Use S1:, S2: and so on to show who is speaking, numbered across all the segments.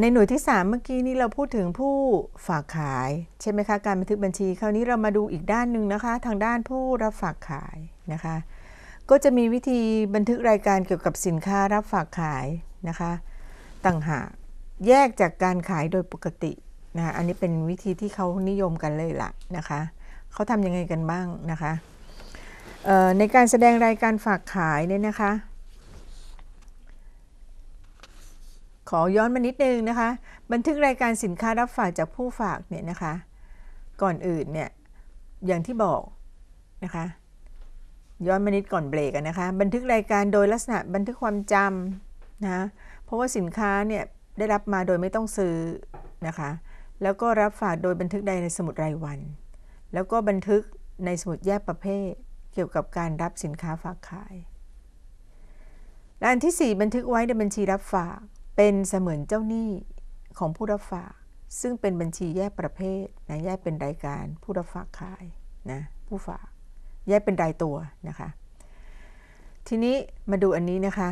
S1: ในหน่วยที่3เมื่อกี้นี้เราพูดถึงผู้ฝากขาย ใช่ไหมคะการบันทึกบัญชีคราวนี้เรามาดูอีกด้านหนึ่งนะคะ ทางด้านผู้รับฝากขายนะคะ ก็จะมีวิธีบันทึกรายการเกี่ยวกับสินค้ารับฝากขายนะคะ ต่างหากแยกจากการขายโดยปกตินะะอันนี้เป็นวิธีที่เขานิยมกันเลยละนะคะ เขาทำยังไงกันบ้างนะคะในการแสดงรายการฝากขายเนี่ยนะคะขอย้อนมานิดนึงนะคะ บันทึกรายการสินค้ารับฝากจากผู้ฝากเนี่ยนะคะก่อนอื่นเนี่ย อย่างที่บอกนะคะย้อนมานิดก่อนเบรกนะคะบันทึกรายการโดยลักษณะบันทึกความจำนะเพราะว่าสินค้าเนี่ยได้รับมาโดยไม่ต้องซื้อนะคะแล้วก็รับฝากโดยบันทึกใดในสมุดรายวัน แล้วก็บันทึกในสมุดแยกประเภทเกี่ยวกับการรับสินค้าฝากขายและอันที่ 4 บันทึกไว้ในบัญชีรับฝากเป็นเสมือนเจ้าหนี้ของผู้รับฝาก ซึ่งเป็นบัญชีแยกประเภทนะแยกเป็นรายการผู้รับฝากขายนะผู้ฝากแยกเป็นรายตัวนะคะทีนี้มาดูอันนี้นะคะ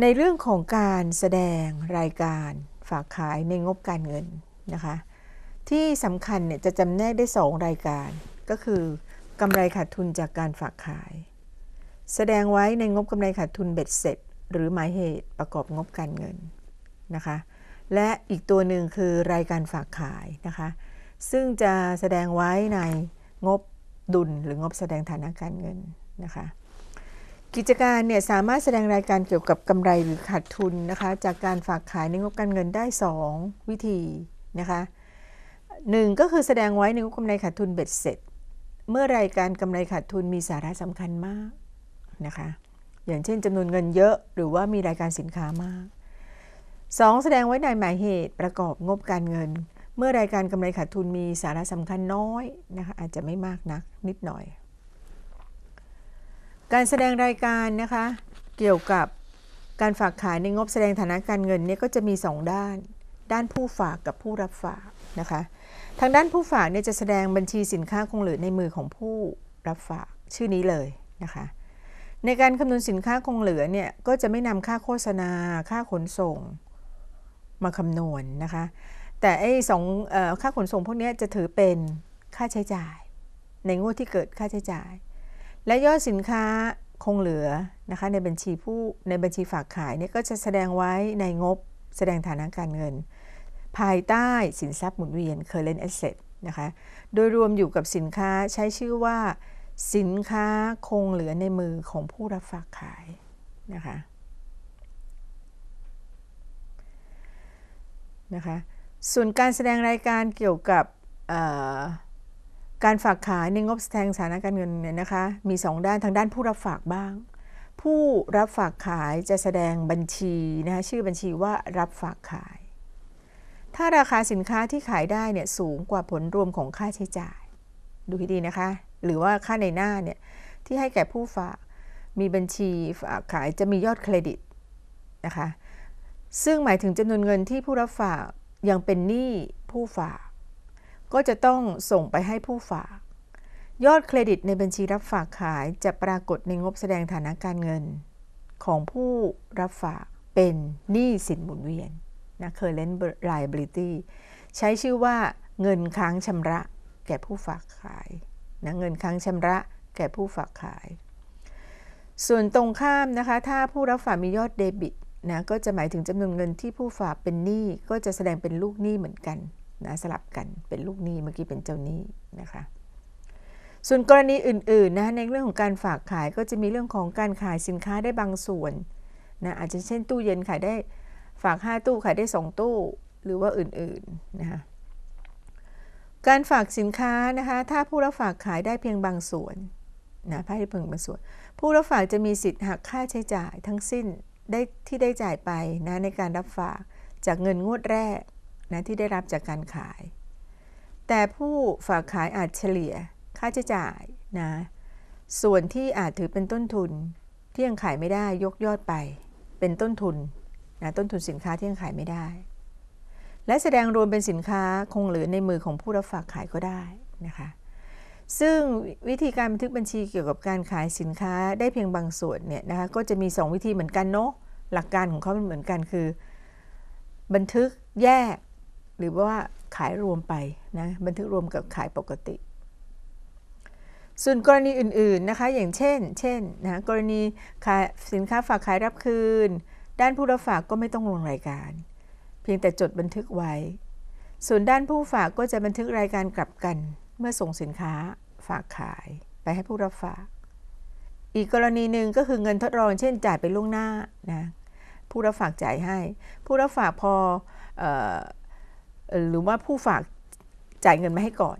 S1: ในเรื่องของการแสดงรายการฝากขายในงบการเงินนะคะที่สำคัญเนี่ยจะจำแนกได้ 2 รายการ ก็คือกำไรขาดทุนจากการฝากขาย แสดงไว้ในงบกำไรขาดทุนเบ็ดเสร็จหรือหมายเหตุประกอบงบการเงินนะคะ และอีกตัวหนึ่งคือรายการฝากขายนะคะ ซึ่งจะแสดงไว้ในงบดุลหรืองบแสดงฐานะการเงินนะคะ กิจการเนี่ยสามารถแสดงรายการเกี่ยวกับกำไรหรือขาดทุนนะคะ จากการฝากขายในงบการเงินได้ 2 วิธีนะคะหนึ่งก็คือแสดงไว้ในงบกำไรขาดทุนเบ็ดเสร็จ เมื่อรายการกำไรขาดทุนมีสาระสำคัญมากนะคะอย่างเช่นจำนวนเงินเยอะ หรือว่ามีรายการสินค้ามาก 2. แสดงไว้ในหมายเหตุประกอบงบการเงิน เมื่อรายการกำไรขาดทุนมีสาระสำคัญน้อยนะคะอาจจะไม่มากนักนิดหน่อย การแสดงรายการนะคะ เกี่ยวกับการฝากขายในงบแสดงฐานะการเงินเนี่ยก็จะมี 2 ด้าน ด้านผู้ฝากกับผู้รับฝากนะคะ ทางด้านผู้ฝากเนี่ยจะแสดงบัญชีสินค้าคงเหลือในมือของผู้รับฝากชื่อนี้เลยนะคะในการคำนวณสินค้าคงเหลือเนี่ยก็จะไม่นำค่าโฆษณาค่าขนส่งมาคำนวณนนะคะแต่ไอ้สองค่าขนส่งพวกนี้จะถือเป็นค่าใช้จ่าย ในงวดที่เกิดค่าใช้จ่าย และยอดสินค้าคงเหลือนะคะในบัญชีผู้ในบัญชีฝากขายเนี่ยก็จะแสดงไว้ในงบแสดงฐานะการเงิน ภายใต้สินทรัพย์หมุนเวียน current asset นะคะโดยรวมอยู่กับสินค้าใช้ชื่อว่าสินค้าคงเหลือในมือของผู้รับฝากขายนะคะนะคะ ส่วนการแสดงรายการเกี่ยวกับการฝากขายในงบแสดงสถานะการเงินเนี่ยนะคะ มี 2 ด้าน ทางด้านผู้รับฝากบ้าง ผู้รับฝากขายจะแสดงบัญชีนะคะชื่อบัญชีว่ารับฝากขาย ถ้าราคาสินค้าที่ขายได้เนี่ยสูงกว่าผลรวมของค่าใช้จ่าย ดูให้ดีนะคะหรือว่าค่าในหน้าเนี่ยที่ให้แก่ผู้ฝาก มีบัญชีฝากขายจะมียอดเครดิตนะคะซึ่งหมายถึงจำนวนเงินที่ผู้รับฝากยังเป็นหนี้ผู้ฝาก ก็จะต้องส่งไปให้ผู้ฝาก ยอดเครดิตในบัญชีรับฝากขายจะปรากฏในงบแสดงฐานะการเงิน ของผู้รับฝากเป็นหนี้สินหมุนเวียนนะ current liability ใช้ชื่อว่าเงินค้างชำระ แก่ผู้ฝากขายนะเงินค้างชำระแก่ผู้ฝากขาย ส่วนตรงข้ามนะคะ ถ้าผู้รับฝากมียอดเดบิตนะก็จะหมายถึงจำนวนเงินที่ผู้ฝากเป็นหนี้ก็จะแสดงเป็นลูกหนี้เหมือนกันนะสลับกันเป็นลูกหนี้เมื่อกี้เป็นเจ้าหนี้นะคะ ส่วนกรณีอื่นๆนะในเรื่องของการฝากขายก็จะมีเรื่องของการขายสินค้าได้บางส่วนนะอาจจะเช่นตู้เย็นขายได้ ฝาก 5 ตู้ขายได้ 2 ตู้ หรือว่าอื่น ๆนะคะการฝากสินค้า นะคะ ถ้าผู้รับฝากขายได้เพียงบางส่วนนะภา้ที่เพิ่งบางส่วน ผู้รับฝากจะมีสิทธิ์หักค่าใช้จ่ายทั้งสิ้นได้ที่ได้จ่ายไปนะในการรับฝากจากเงินงวดแรกนะที่ได้รับจากการขาย แต่ผู้ฝากขายอาจเฉลี่ยค่าใช้จ่ายนะส่วนที่อาจถือเป็นต้นทุน ที่ยังขายไม่ได้ยกยอดไป เป็นต้นทุนนะต้นทุนสินค้าที่ยังขายไม่ได้และแสดงรวมเป็นสินค้าคงเหลือในมือของผู้รับฝากขายก็ได้นะคะซึ่งวิธีการบันทึกบัญชีเกี่ยวกับการขายสินค้าได้เพียงบางส่วนเนี่ยนะคะก็จะมี 2 วิธีเหมือนกันเนาะหลักการของเขาเป็นเหมือนกันคือ บันทึกแยก หรือว่าขายรวมไปนะบันทึกรวมกับขายปกติ ส่วนกรณีอื่นๆนะคะอย่างเช่น เช่นนะกรณีขายสินค้าฝากขายรับคืน ด้านผู้รับฝากก็ไม่ต้องลงรายการพียงแต่จดบันทึกไว้ ส่วนด้านผู้ฝากก็จะบันทึกรายการกลับกันเมื่อส่งสินค้าฝากขายไปให้ผู้รับฝาก อีกกรณีหนึ่งก็คือเงินทดลอง เช่นจ่ายไปล่วงหน้านะผู้รับฝากจ่ายให้ ผู้รับฝากพอออหรือว่าผู้ฝากจ่ายเงินมาให้ก่อน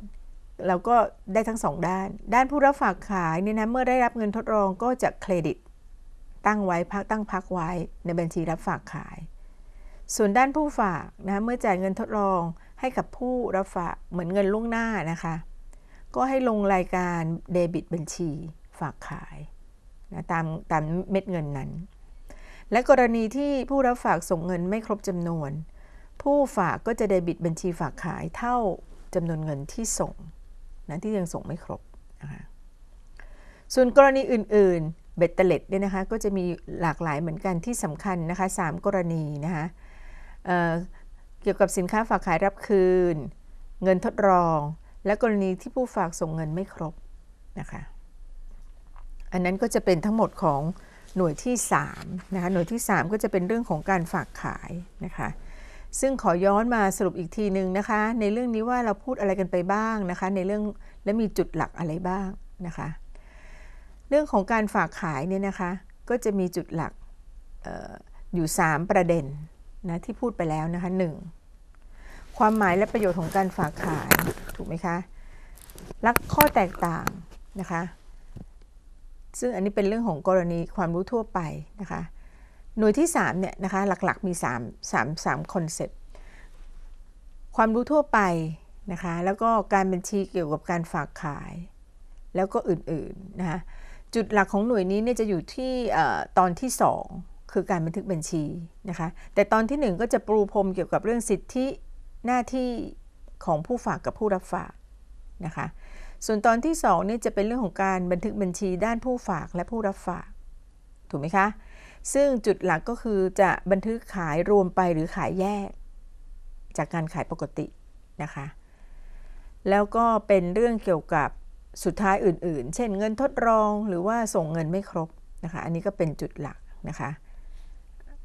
S1: เราก็ได้ทั้งสองด้าน ด้านผู้รับฝากขายเนี่ยนะเมื่อได้รับเงินทดลองก็จะเครดิตตั้งไว้พักตั้งพักไว้ในบัญชีรับฝากขายส่วนด้านผู้ฝากนะเมื่อจ่ายเงินทดลองให้กับผู้ รับฝากเหมือนเงินล่วงหน้านะคะ ก็ให้ลงรายการเดบิตบัญชีฝากขายนะตามตามเม็ดเงินนั้น และกรณีที่ผู้รับฝากส่งเงินไม่ครบจำนวน ผู้ฝากก็จะเดบิตบัญชีฝากขายเท่าจำนวนเงินที่ส่งนะที่ยังส่งไม่ครบนะคะส่วนกรณีอื่น ๆ เบ็ดเตล็ดเนี่ยนะคะ ก็จะมีหลากหลายเหมือนกันที่สำคัญนะคะ 3 กรณีนะคะเกี่ยวกับสินค้าฝากขายรับคืน เงินทดลอง และกรณีที่ผู้ฝากส่งเงินไม่ครบนะคะ อันนั้นก็จะเป็นทั้งหมดของหน่วยที่3นะคะ หน่วยที่ 3 ก็จะเป็นเรื่องของการฝากขายนะคะ ซึ่งขอย้อนมาสรุปอีกทีหนึ่งนะคะ ในเรื่องนี้ว่าเราพูดอะไรกันไปบ้างนะคะ ในเรื่องและมีจุดหลักอะไรบ้างนะคะ เรื่องของการฝากขายเนี่ยนะคะ ก็จะมีจุดหลักอออยู่ 3 ประเด็นนะที่พูดไปแล้วนะคะหนึ่งความหมายและประโยชน์ของการฝากขาย ถูกไหมคะลักข้อแตกต่างนะคะซึ่งอันนี้เป็นเรื่องของกรณีความรู้ทั่วไปนะคะหน่วยที่3เนี่ยนะคะหลักๆมี3 3 3คอนเซ็ปต์ ความรู้ทั่วไปนะคะแล้วก็การบัญชีเกี่ยวกับการฝากขายแล้วก็อื่นๆนะคะจุดหลักของหน่วยนี้เนี่ยจะอยู่ที่ตอนที่ 2คือการบันทึกบัญชีนะคะ แต่ตอนที่1ก็จะปรูพรมเกี่ยวกับเรื่องสิทธิหน้าที่ของผู้ฝากกับผู้รับฝากนะคะส่วนตอนที่2นี่จะเป็นเรื่องของการบันทึกบัญชี ด้านผู้ฝากและผู้รับฝากถูกไหมคะ ซึ่งจุดหลักก็คือจะบันทึกขายรวมไปหรือขายแยก จากการขายปกตินะคะ แล้วก็เป็นเรื่องเกี่ยวกับสุดท้ายอื่นๆ เช่นเงินทดลองหรือว่าส่งเงินไม่ครบนะคะ อันนี้ก็เป็นจุดหลักนะคะ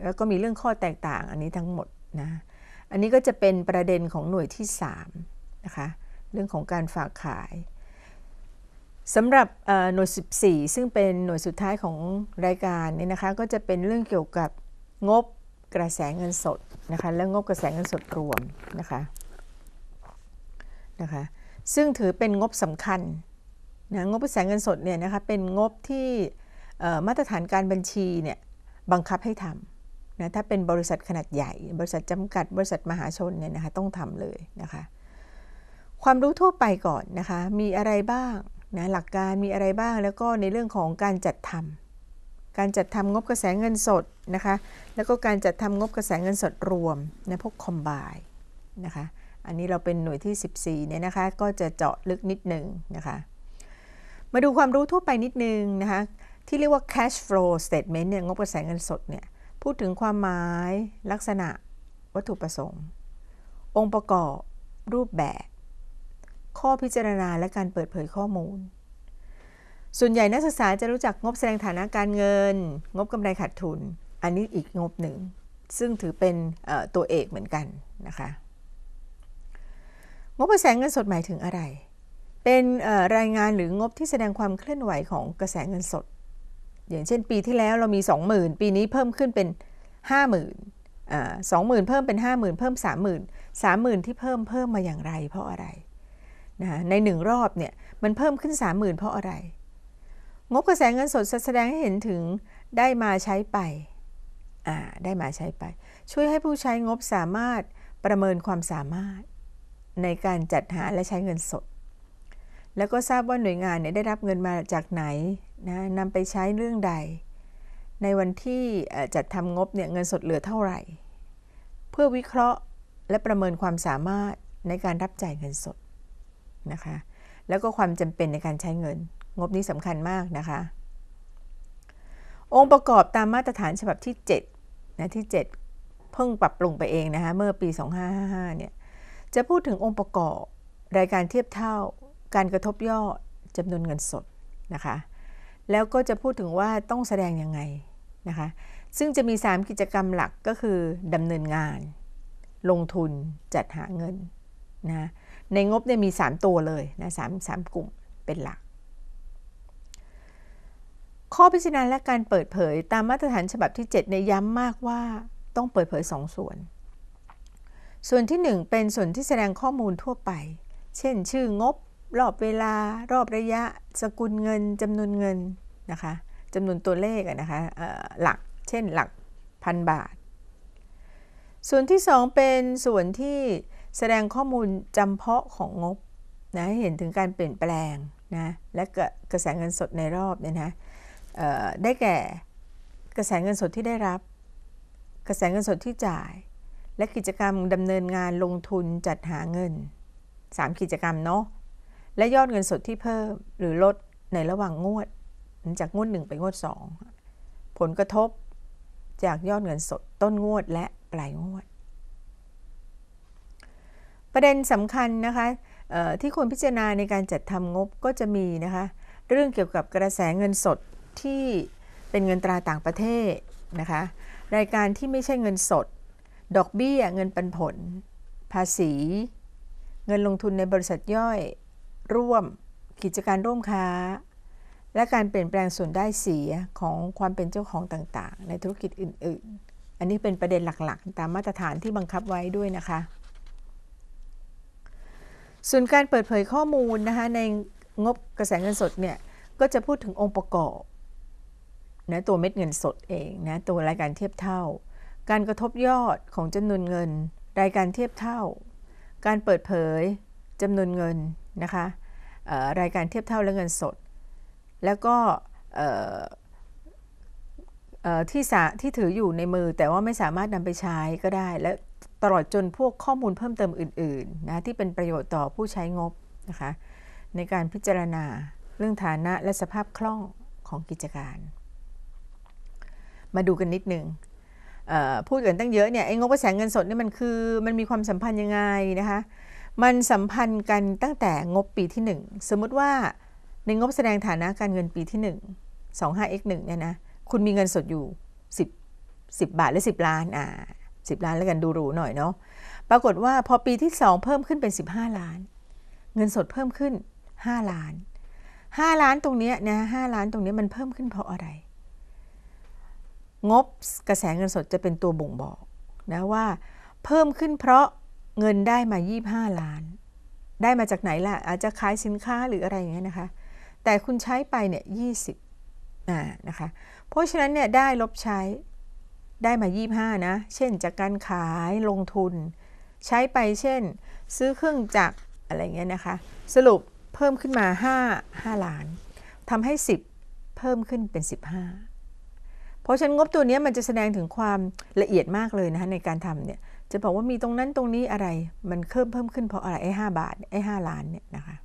S1: แล้วก็มีเรื่องข้อแตกต่างอันนี้ทั้งหมดนะ อันนี้ก็จะเป็นประเด็นของหน่วยที่3นะคะเรื่องของการฝากขายสำหรับหน่วย14 ซึ่งเป็นหน่วยสุดท้ายของรายการนี่นะคะก็จะเป็นเรื่องเกี่ยวกับงบกระแสเงินสดนะคะและงบกระแสเงินสดรวมนะคะนะคะซึ่งถือเป็นงบสำคัญนะงบกระแสเงินสดเนี่ยนะคะเป็นงบที่มาตรฐานการบัญชีเนี่ยบังคับให้ทำนะถ้าเป็นบริษัทขนาดใหญ่ บริษัทจำกัด บริษัทมหาชนเนี่ยนะคะ ต้องทำเลยนะคะ ความรู้ทั่วไปก่อนนะคะ มีอะไรบ้างนะหลักการมีอะไรบ้าง แล้วก็ในเรื่องของการจัดทำการจัดทำงบกระแสเงินสด นะคะ แล้วก็การจัดทำงบกระแสเงินสดรวมนะพวกคอมบายนะคะ อันนี้เราเป็นหน่วยที่ 14เนี่ยนะคะก็จะเจาะลึกนิดหนึ่งนะคะ มาดูความรู้ทั่วไปนิดนึงนะคะที่เรียกว่า cash flow statement เนี่ยงบกระแสเงินสดเนี่ยพูดถึงความหมายลักษณะวัตถุประสงค์ องค์ประกอบรูปแบบ ข้อพิจารณาและการเปิดเผยข้อมูล ส่วนใหญ่นักศึกษาจะรู้จักงบแสดงฐานะการเงิน งบกำไรขาดทุน อันนี้อีกงบหนึ่ง ซึ่งถือเป็นตัวเอกเหมือนกันนะคะ งบกระแสเงินสดหมายถึงอะไร เป็นรายงานหรืองบที่แสดงความเคลื่อนไหวของกระแสเงินสดอย่างเช่นปีที่แล้วเรามี 20,000 ปีนี้เพิ่มขึ้นเป็น 50,000อ่าสองหมื่นเพิ่มเป็น 50,000 เพิ่ม 30,000 30,000 ที่เพิ่มเพิ่มมาอย่างไรเพราะอะไรนะในหนึ่งรอบเนี่ยมันเพิ่มขึ้น 30,000 เพราะอะไร งบกระแสเงินสดแสดงให้เห็นถึงได้มาใช้ไปอ่าได้มาใช้ไป ช่วยให้ผู้ใช้งบสามารถประเมินความสามารถในการจัดหาและใช้เงินสดแล้วก็ทราบว่าหน่วยงานเนี่ยได้รับเงินมาจากไหนนะนำไปใช้เรื่องใด ในวันที่จัดทำงบเนี่ยเงินสดเหลือเท่าไหร่ เพื่อวิเคราะห์และประเมินความสามารถในการรับจ่ายเงินสดนะคะ แล้วก็ความจำเป็นในการใช้เงิน งบนี้สำคัญมากนะคะ องค์ประกอบตามมาตรฐานฉบับที่7นะที่7 เพิ่งปรับปรุงไปเองนะคะเมื่อปี 2555เนี่ยจะพูดถึงองค์ประกอบรายการเทียบเท่าการกระทบย่อจำนวนเงินสดนะคะ แล้วก็จะพูดถึงว่าต้องแสดงยังไงนะคะ ซึ่งจะมี3กิจกรรมหลักก็คือดำเนินงาน ลงทุน จัดหาเงินนะ ในงบเนี่ยมี 3 ตัวเลยนะสามสามกลุ่มเป็นหลัก ข้อพิจารณาและการเปิดเผยตามมาตรฐานฉบับที่ 7 ในย้ำมากว่าต้องเปิดเผย2สส่วน ส่วนที่ 1 เป็นส่วนที่แสดงข้อมูลทั่วไป เช่น ชื่องบรอบเวลา รอบระยะ สกุลเงิน จำนวนเงินนะคะ จำนวนตัวเลขนะคะหลัก เช่น หลักพันบาท ส่วนที่ 2 เป็นส่วนที่แสดงข้อมูลจำเพาะของงบนะหเห็นถึงการเปลี่ยนแปลงนะ และกระแสเงินสดในรอบเนี่ยนะได้แก่ กระแสเงินสดที่ได้รับ กระแสเงินสดที่จ่าย และกิจกรรมดำเนินงานลงทุนจัดหาเงิน 3 กิจกรรมเนาะและยอดเงินสดที่เพิ่มหรือลดในระหว่างงวดจากงวดหนึ่งไปงวดสอง ผลกระทบจากยอดเงินสดต้นงวดและปลายงวด ประเด็นสำคัญ นะคะที่ควรพิจารณาในการจัดทำงบก็จะมี นะคะ เรื่องเกี่ยวกับกระแสเงินสดที่เป็นเงินตราต่างประเทศนะคะรายการที่ไม่ใช่เงินสด ดอกเบี้ย เงินปันผล ภาษี เงินลงทุนในบริษัทย่อยร่วมกิจการร่วมค้า และการเปลี่ยนแปลงส่วนได้เสีย ของความเป็นเจ้าของต่าง ๆ ในธุรกิจอื่น ๆ อันนี้เป็นประเด็นหลักๆ ตามมาตรฐานที่บังคับไว้ด้วยนะคะ ส่วนการเปิดเผยข้อมูลนะคะในงบกระแสเงินสดเนี่ยก็จะพูดถึงองค์ประกอบนะตัวเม็ดเงินสดเองนะ ตัวรายการเทียบเท่า การกระทบยอดของจำนวนเงิน รายการเทียบเท่า การเปิดเผยจำนวนเงินนะคะรายการเทียบเท่าและเงินสด แล้วก็ที่สาที่ถืออยู่ในมือแต่ว่าไม่สามารถนำไปใช้ก็ได้ และตลอดจนพวกข้อมูลเพิ่มเติมอื่นๆนะที่เป็นประโยชน์ต่อผู้ใช้งบนะคะในการพิจารณาเรื่องฐานะและสภาพคล่องของกิจการ มาดูกันนิดหนึ่งพูดกันตั้งเยอะเนี่ยไอ้งบกระแสเงินสดนี่มันคือมันมีความสัมพันธ์ยังไงนะคะมันสัมพันธ์กันตั้งแต่งบปีที่1สมมุติว่าในงบแสดงฐานะการเงินปีที่1 25x1 เนี่ยนะคุณมีเงินสดอยู่10 10บาทหรือ10ล้านอ่า10ล้านแล้วกันดูหรูหน่อยเนาะปรากฏว่าพอปีที่2เพิ่มขึ้นเป็น15ล้าน เงินสดเพิ่มขึ้น5ล้าน5ล้านตรงนี้นะ5ล้านตรงนี้มันเพิ่มขึ้นเพราะอะไร งบกระแสเงินสดจะเป็นตัวบ่งบอกนะว่า เพิ่มขึ้นเพราะเงินได้มา 25 ล้าน ได้มาจากไหนล่ะอาจจะขายสินค้าหรืออะไรอย่างเงี้ยนะคะ แต่คุณใช้ไปเนี่ยยี่สิบนะคะ เพราะฉะนั้นเนี่ย ได้ลบใช้ ได้มา 25 นะ เช่นจากการขายลงทุน ใช้ไปเช่น ซื้อเครื่องจักรอะไรเงี้ยนะคะ สรุปเพิ่มขึ้นมา 5 5 ล้าน ทำให้ 10 เพิ่มขึ้นเป็น 15 เพราะฉะนั้นงบตัวนี้มันจะแสดงถึงความละเอียดมากเลยนะคะในการทำเนี่ยจะบอกว่ามีตรงนั้นตรงนี้อะไร มันเพิ่มเพิ่มขึ้นเพราะอะไรไอ้ห้าบาทไอ้ห้าล้านเนี่ยนะคะ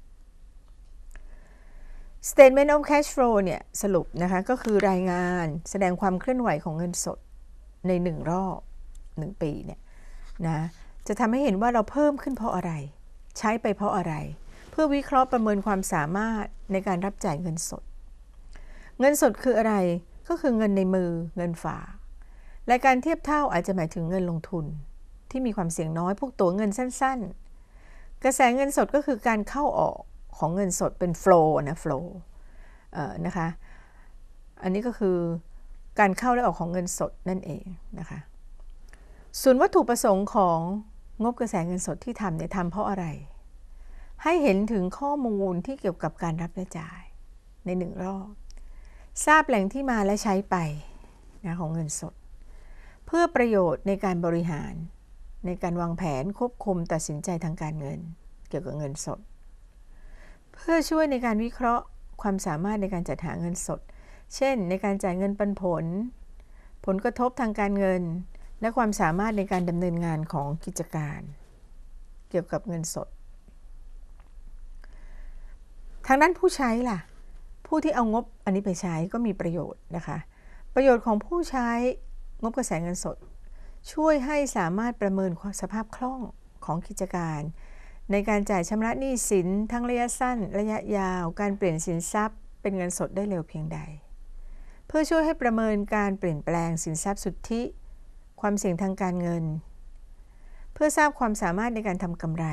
S1: statement of cash flow เนี่ยสรุปนะคะ ก็คือรายงานแสดงความเคลื่อนไหวของเงินสดใน 1 รอบ1ปีเนี่ยนะ จะทำให้เห็นว่าเราเพิ่มขึ้นเพราะอะไร ใช้ไปเพราะอะไร เพื่อวิเคราะห์ประเมินความสามารถในการรับจ่ายเงินสด เงินสดคืออะไร ก็คือเงินในมือ เงินฝาก และการเทียบเท่าอาจจะหมายถึงเงินลงทุนที่มีความเสี่ยงน้อย พวกตัวเงินสั้น ๆ กระแสเงินสดก็คือการเข้าออกของเงินสดเป็นโฟล์นะโฟล์นะคะ อันนี้ก็คือการเข้าและออกของเงินสดนั่นเองนะคะส่วนวัตถุประสงค์ของงบกระแสเงินสดที่ทำเนี่ยทำเพราะอะไร ให้เห็นถึงข้อมูลที่เกี่ยวกับการรับและจ่ายในหนึ่งรอบ ทราบแหล่งที่มาและใช้ไปนะของเงินสด เพื่อประโยชน์ในการบริหารในการวางแผนควบคุมตัดสินใจทางการเงิน เกี่ยวกับเงินสด เพื่อช่วยในการวิเคราะห์ ความสามารถในการจัดหาเงินสด เช่น ในการจ่ายเงินปันผล ผลกระทบทางการเงิน และความสามารถในการดำเนินงานของกิจการ เกี่ยวกับเงินสด ทางด้านผู้ใช้ล่ะ ผู้ที่เอางบอันนี้ไปใช้ก็มีประโยชน์นะคะ ประโยชน์ของผู้ใช้งบกระแสเงินสดช่วยให้สามารถประเมินสภาพคล่องของกิจการ ในการจ่ายชำระหนี้สิน ทั้งระยะสั้น ระยะยาว การเปลี่ยนสินทรัพย์ เป็นเงินสดได้เร็วเพียงใด เพื่อช่วยให้ประเมินการเปลี่ยนแปลงสินทรัพย์สุทธิ ความเสี่ยงทางการเงิน เพื่อทราบความสามารถในการทำกำไร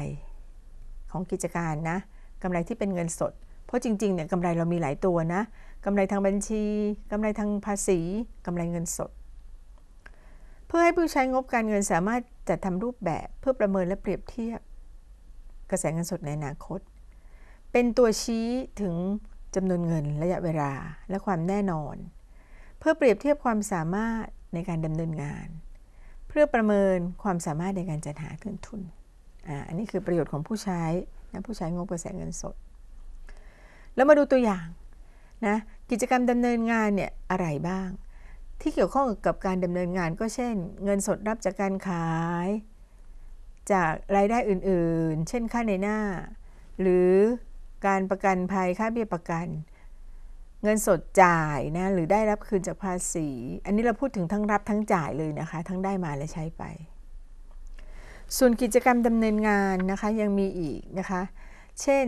S1: ของกิจการนะกำไรที่เป็นเงินสด เพราะจริงๆเนี่ยกำไรเรามีหลายตัวนะกำไรทางบัญชีกำไรทางภาษีกำไรเงินสดพื่อให้ผู้ใช้งบการเงินสามารถจัดทำรูปแบบ เพื่อประเมินและเปรียบเทียบกระแสเงินสดในอนาคต เป็นตัวชี้ถึงจำนวนเงิน ระยะเวลาและความแน่นอน เพื่อเปรียบเทียบความสามารถในการดำเนินงาน เพื่อประเมินความสามารถในการจัดหาเงินทุน อันนี้คือประโยชน์ของผู้ใช้ะผู้ใช้งบกระแสเงินสดแล้วมาดูตัวอย่างนะกิจกรรมดำเนินงานเนี่ยอะไรบ้างที่เกี่ยวข้องกับการดำเนินงานก็เช่น เงินสดรับจากการขาย จากรายได้อื่นๆ เช่น ค่าในหน้า หรือการประกันภัยค่าเบี้ยประกัน เงินสดจ่ายนะหรือได้รับคืนจากภาษีอันนี้เราพูดถึงทั้งรับทั้งจ่ายเลยนะคะทั้งได้มาและใช้ไป ส่วนกิจกรรมดำเนินงานนะคะยังมีอีกนะคะเช่น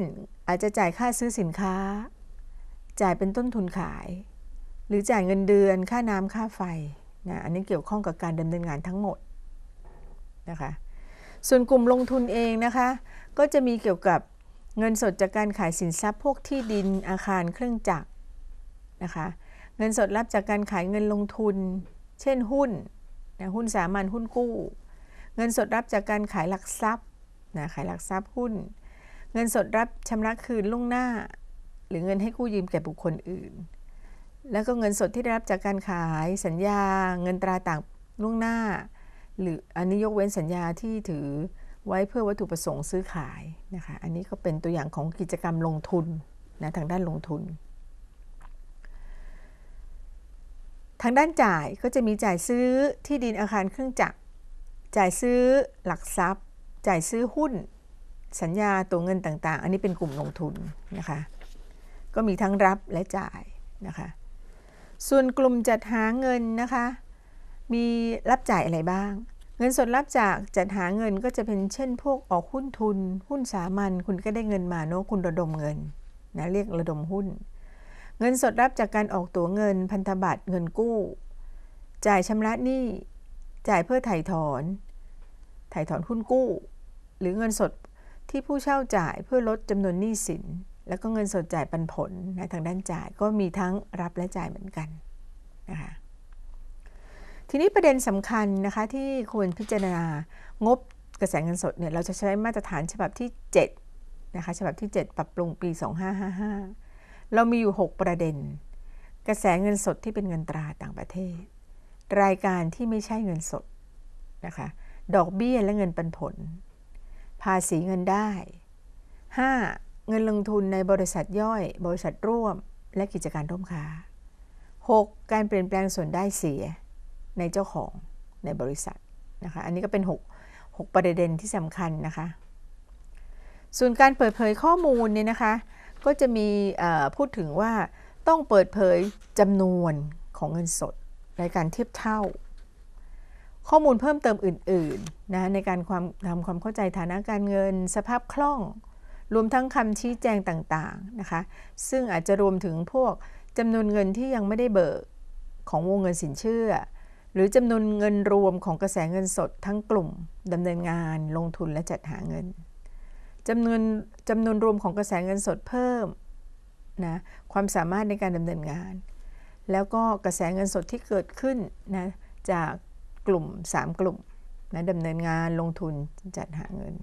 S1: อาจจะจ่ายค่าซื้อสินค้า จ่ายเป็นต้นทุนขายหรือจ่ายเงินเดือนค่าน้ำค่าไฟนะอันนี้เกี่ยวข้องกับการดำเนินงานทั้งหมดนะคะ ส่วนกลุ่มลงทุนเองนะคะก็จะมีเกี่ยวกับเงินสดจากการขายสินทรัพย์พวกที่ดินอาคารเครื่องจักรนะคะเงินสดรับจากการขายเงินลงทุน เช่นหุ้นนะหุ้นสามัญหุ้นกู้ เงินสดรับจากการขายหลักทรัพย์นะขายหลักทรัพย์หุ้น เงินสดรับชำระคืนล่วงหน้า หรือเงินให้กู้ยืมแก่บุคคลอื่นแล้วก็เงินสดที่ได้รับจากการขายสัญญา เงินตราต่างล่วงหน้า หรืออันนี้ยกเว้นสัญญาที่ถือไว้เพื่อวัตถุประสงค์ซื้อขายนะคะ อันนี้ก็เป็นตัวอย่างของกิจกรรมลงทุนนะทางด้านลงทุน ทางด้านจ่ายก็จะมีจ่ายซื้อที่ดินอาคารเครื่องจักรจ่ายซื้อหลักทรัพย์ จ่ายซื้อหุ้น สัญญาตัวเงินต่างๆ อันนี้เป็นกลุ่มลงทุนนะคะ ก็มีทั้งรับและจ่ายนะคะส่วนกลุ่มจัดหาเงินนะคะ มีรับจ่ายอะไรบ้าง เงินสดรับจากจัดหาเงินก็จะเป็นเช่นพวกออกหุ้นทุน หุ้นสามัญคุณก็ได้เงินมาเนาะคุณระดมเงิน นะเรียกระดมหุ้น เงินสดรับจากการออกตั๋วเงินพันธบัตรเงินกู้ จ่ายชำระหนี้ จ่ายเพื่อไถ่ถอน ไถ่ถอนหุ้นกู้ หรือเงินสดที่ผู้เช่าจ่ายเพื่อลดจำนวนหนี้สินแล้วก็เงินสดจ่ายปันผลนะทางด้านจ่ายก็มีทั้งรับและจ่ายเหมือนกันนะคะ ทีนี้ประเด็นสำคัญนะคะที่ควรพิจารณางบกระแสเงินสดเนี่ยเราจะใช้มาตรฐานฉบับที่7นะคะฉบับที่7ปรับปรุงปี2555เรามีอยู่6ประเด็น กระแสเงินสดที่เป็นเงินตราต่างประเทศรายการที่ไม่ใช่เงินสดนะคะดอกเบี้ยและเงินปันผล ภาษีเงินได้5เงินลงทุนในบริษัทย่อย บริษัทร่วม และกิจการร่วมค้า 6. การเปลี่ยนแปลงส่วนได้เสียในเจ้าของในบริษัทนะคะ อันนี้ก็เป็น6 6ประเด็นที่สำคัญนะคะ ส่วนการเปิดเผยข้อมูลเนี่ยนะคะ ก็จะมีพูดถึงว่าต้องเปิดเผยจำนวนของเงินสดในการเทียบเท่า ข้อมูลเพิ่มเติมอื่นๆนะในการความทำความเข้าใจฐานะการเงินสภาพคล่องรวมทั้งคำชี้แจงต่างๆ นะคะ ซึ่งอาจจะรวมถึงพวกจำนวนเงินที่ยังไม่ได้เบิกของวงเงินสินเชื่อ หรือจำนวนเงินรวมของกระแสเงินสดทั้งกลุ่มดำเนินงานลงทุนและจัดหาเงินจำนวนจำนวนรวมของกระแสเงินสดเพิ่มนะความสามารถในการดำเนินงาน แล้วก็กระแสเงินสดที่เกิดขึ้นนะ จากกลุ่ม3กลุ่มนะดำเนินงานลงทุนจัดหาเงิน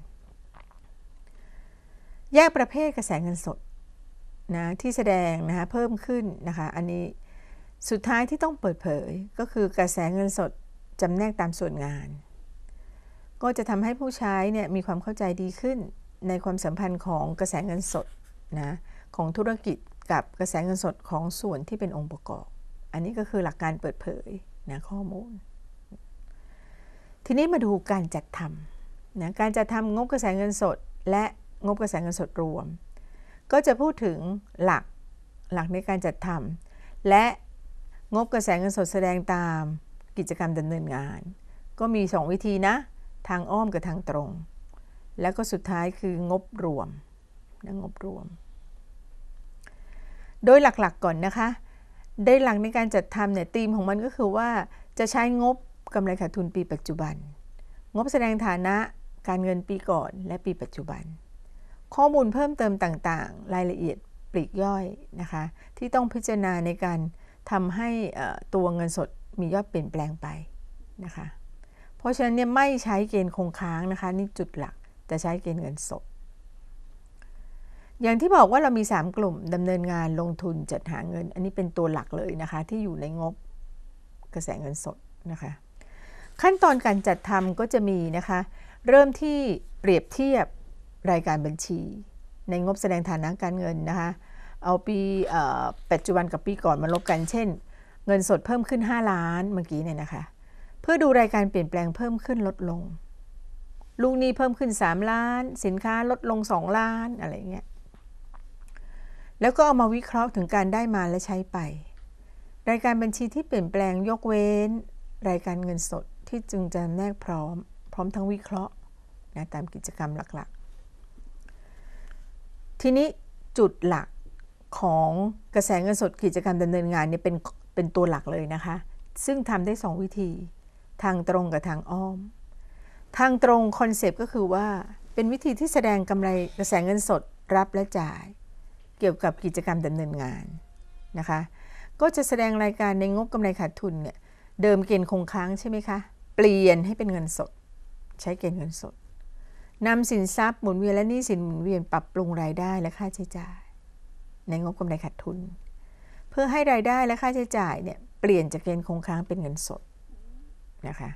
S1: แยกประเภทกระแสเงินสดนะที่แสดงนะคะเพิ่มขึ้นนะคะอันนี้สุดท้ายที่ต้องเปิดเผยก็คือกระแสเงินสด จำแนกตามส่วนงาน ก็จะทำให้ผู้ใช้เนี่ยมีความเข้าใจดีขึ้น ในความสัมพันธ์ของกระแสเงินสดนะของธุรกิจกับกระแสเงินสดของส่วนที่เป็นองค์ประกอบ อันนี้ก็คือหลักการเปิดเผยนะข้อมูล ทีนี้มาดูการจัดทำนะการจัดทำงบกระแสเงินสดและงบกระแสเงินสดรวม ก็จะพูดถึงหลักหลักในการจัดทำและงบกระแสเงินสดแสดงตามกิจกรรมดำเนินงาน ก็มี 2 วิธีนะ ทางอ้อมกับทางตรง แล้วก็สุดท้ายคืองบรวมนะงบรวม โดยหลักๆกก่อนนะคะ ได้หลักในการจัดทำเนี่ยธีมของมันก็คือว่าจะใช้งบกำไรขาดทุนปีปัจจุบัน งบแสดงฐานะการเงินปีก่อนและปีปัจจุบันข้อมูลเพิ่มเติมต่างๆ รายละเอียดปลีกย่อยนะคะที่ต้องพิจารณาในการทำให้ตัวเงินสดมียอดเปลี่ยนแปลงไปนะคะเพราะฉะนั้นเนี่ยไม่ใช้เกณฑ์คงค้างนะคะนี่จุดหลักแต่ใช้เกณฑ์เงินสด อย่างที่บอกว่าเรามี 3 กลุ่มดำเนินงานลงทุนจัดหาเงินอันนี้เป็นตัวหลักเลยนะคะที่อยู่ในงบกระแสเงินสดนะคะขั้นตอนการจัดทำก็จะมีนะคะเริ่มที่เปรียบเทียบรายการบัญชีในงบแสดงฐานะการเงินนะคะ เอาปีปัจจุบันกับปีก่อนมาลบกัน เช่น เงินสดเพิ่มขึ้น 5 ล้านเมื่อกี้เนี่ยนะคะ เพื่อดูรายการเปลี่ยนแปลงเพิ่มขึ้นลดลง ลูกหนี้เพิ่มขึ้น 3 ล้าน สินค้าลดลง 2 ล้านอะไรเงี้ย แล้วก็เอามาวิเคราะห์ถึงการได้มาและใช้ไป รายการบัญชีที่เปลี่ยนแปลงยกเว้น รายการเงินสดที่จึงจะแนกพร้อมพร้อมทั้งวิเคราะห์นะตามกิจกรรมหลัก ๆทีนี้ จุดหลักของกระแสเงินสดกิจกรรมดำเนินงานเนี่ยเป็นเป็นตัวหลักเลยนะคะซึ่งทำได้ 2 วิธี ทางตรงกับทางอ้อม ทางตรงคอนเซปต์ก็คือว่าเป็นวิธีที่แสดงกำไรกระแสเงินสดรับและจ่าย เกี่ยวกับกิจกรรมดำเนินงานนะคะก็จะแสดงรายการในงบกำไรขาดทุนเนี่ยเดิมเกณฑ์คงค้างใช่ไหมคะเปลี่ยนให้เป็นเงินสด ใช้เกณฑ์เงินสดนำสินทรัพย์หมุนเวียนและหนี้สินหมุนเวียนปรับปรุงรายได้และค่าใช้จ่าย ในงบกำไรขาดทุน เพื่อให้รายได้และค่าใช้จ่ายเนี่ยเปลี่ยนจากเงินคงค้างเป็นเงินสดนะคะ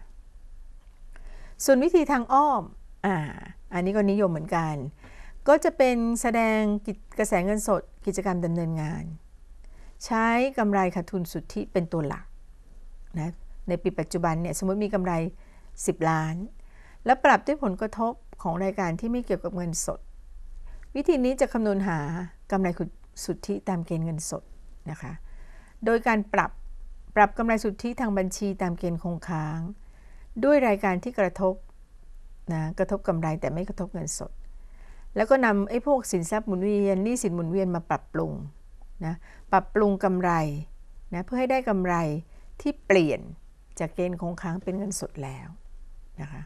S1: ส่วนวิธีทางอ้อมอ่าอันนี้ก็นิยมเหมือนกัน ก็จะเป็นแสดงกระแสเงินสด กิจกรรมดำเนินงาน ใช้กำไรขาดทุนสุทธิเป็นตัวหลักนะในปีปัจจุบันเนี่ยสมมติมีกำไร 10 ล้าน แล้วปรับด้วยผลกระทบของรายการที่ไม่เกี่ยวกับเงินสด วิธีนี้จะคำนวณหากำไรสุทธิตามเกณฑ์เงินสดนะคะโดยการปรับปรับกำไรสุทธิทางบัญชีตามเกณฑ์คงค้าง ด้วยรายการที่กระทบนะกระทบกำไรแต่ไม่กระทบเงินสด แล้วก็นำไอ้พวกสินทรัพย์หมุนเวียนนี่สินหมุนเวียนมาปรับปรุงนะปรับปรุงกำไรนะเพื่อให้ได้กำไรที่เปลี่ยนจากเกณฑ์คงค้างเป็นเงินสดแล้วนะคะ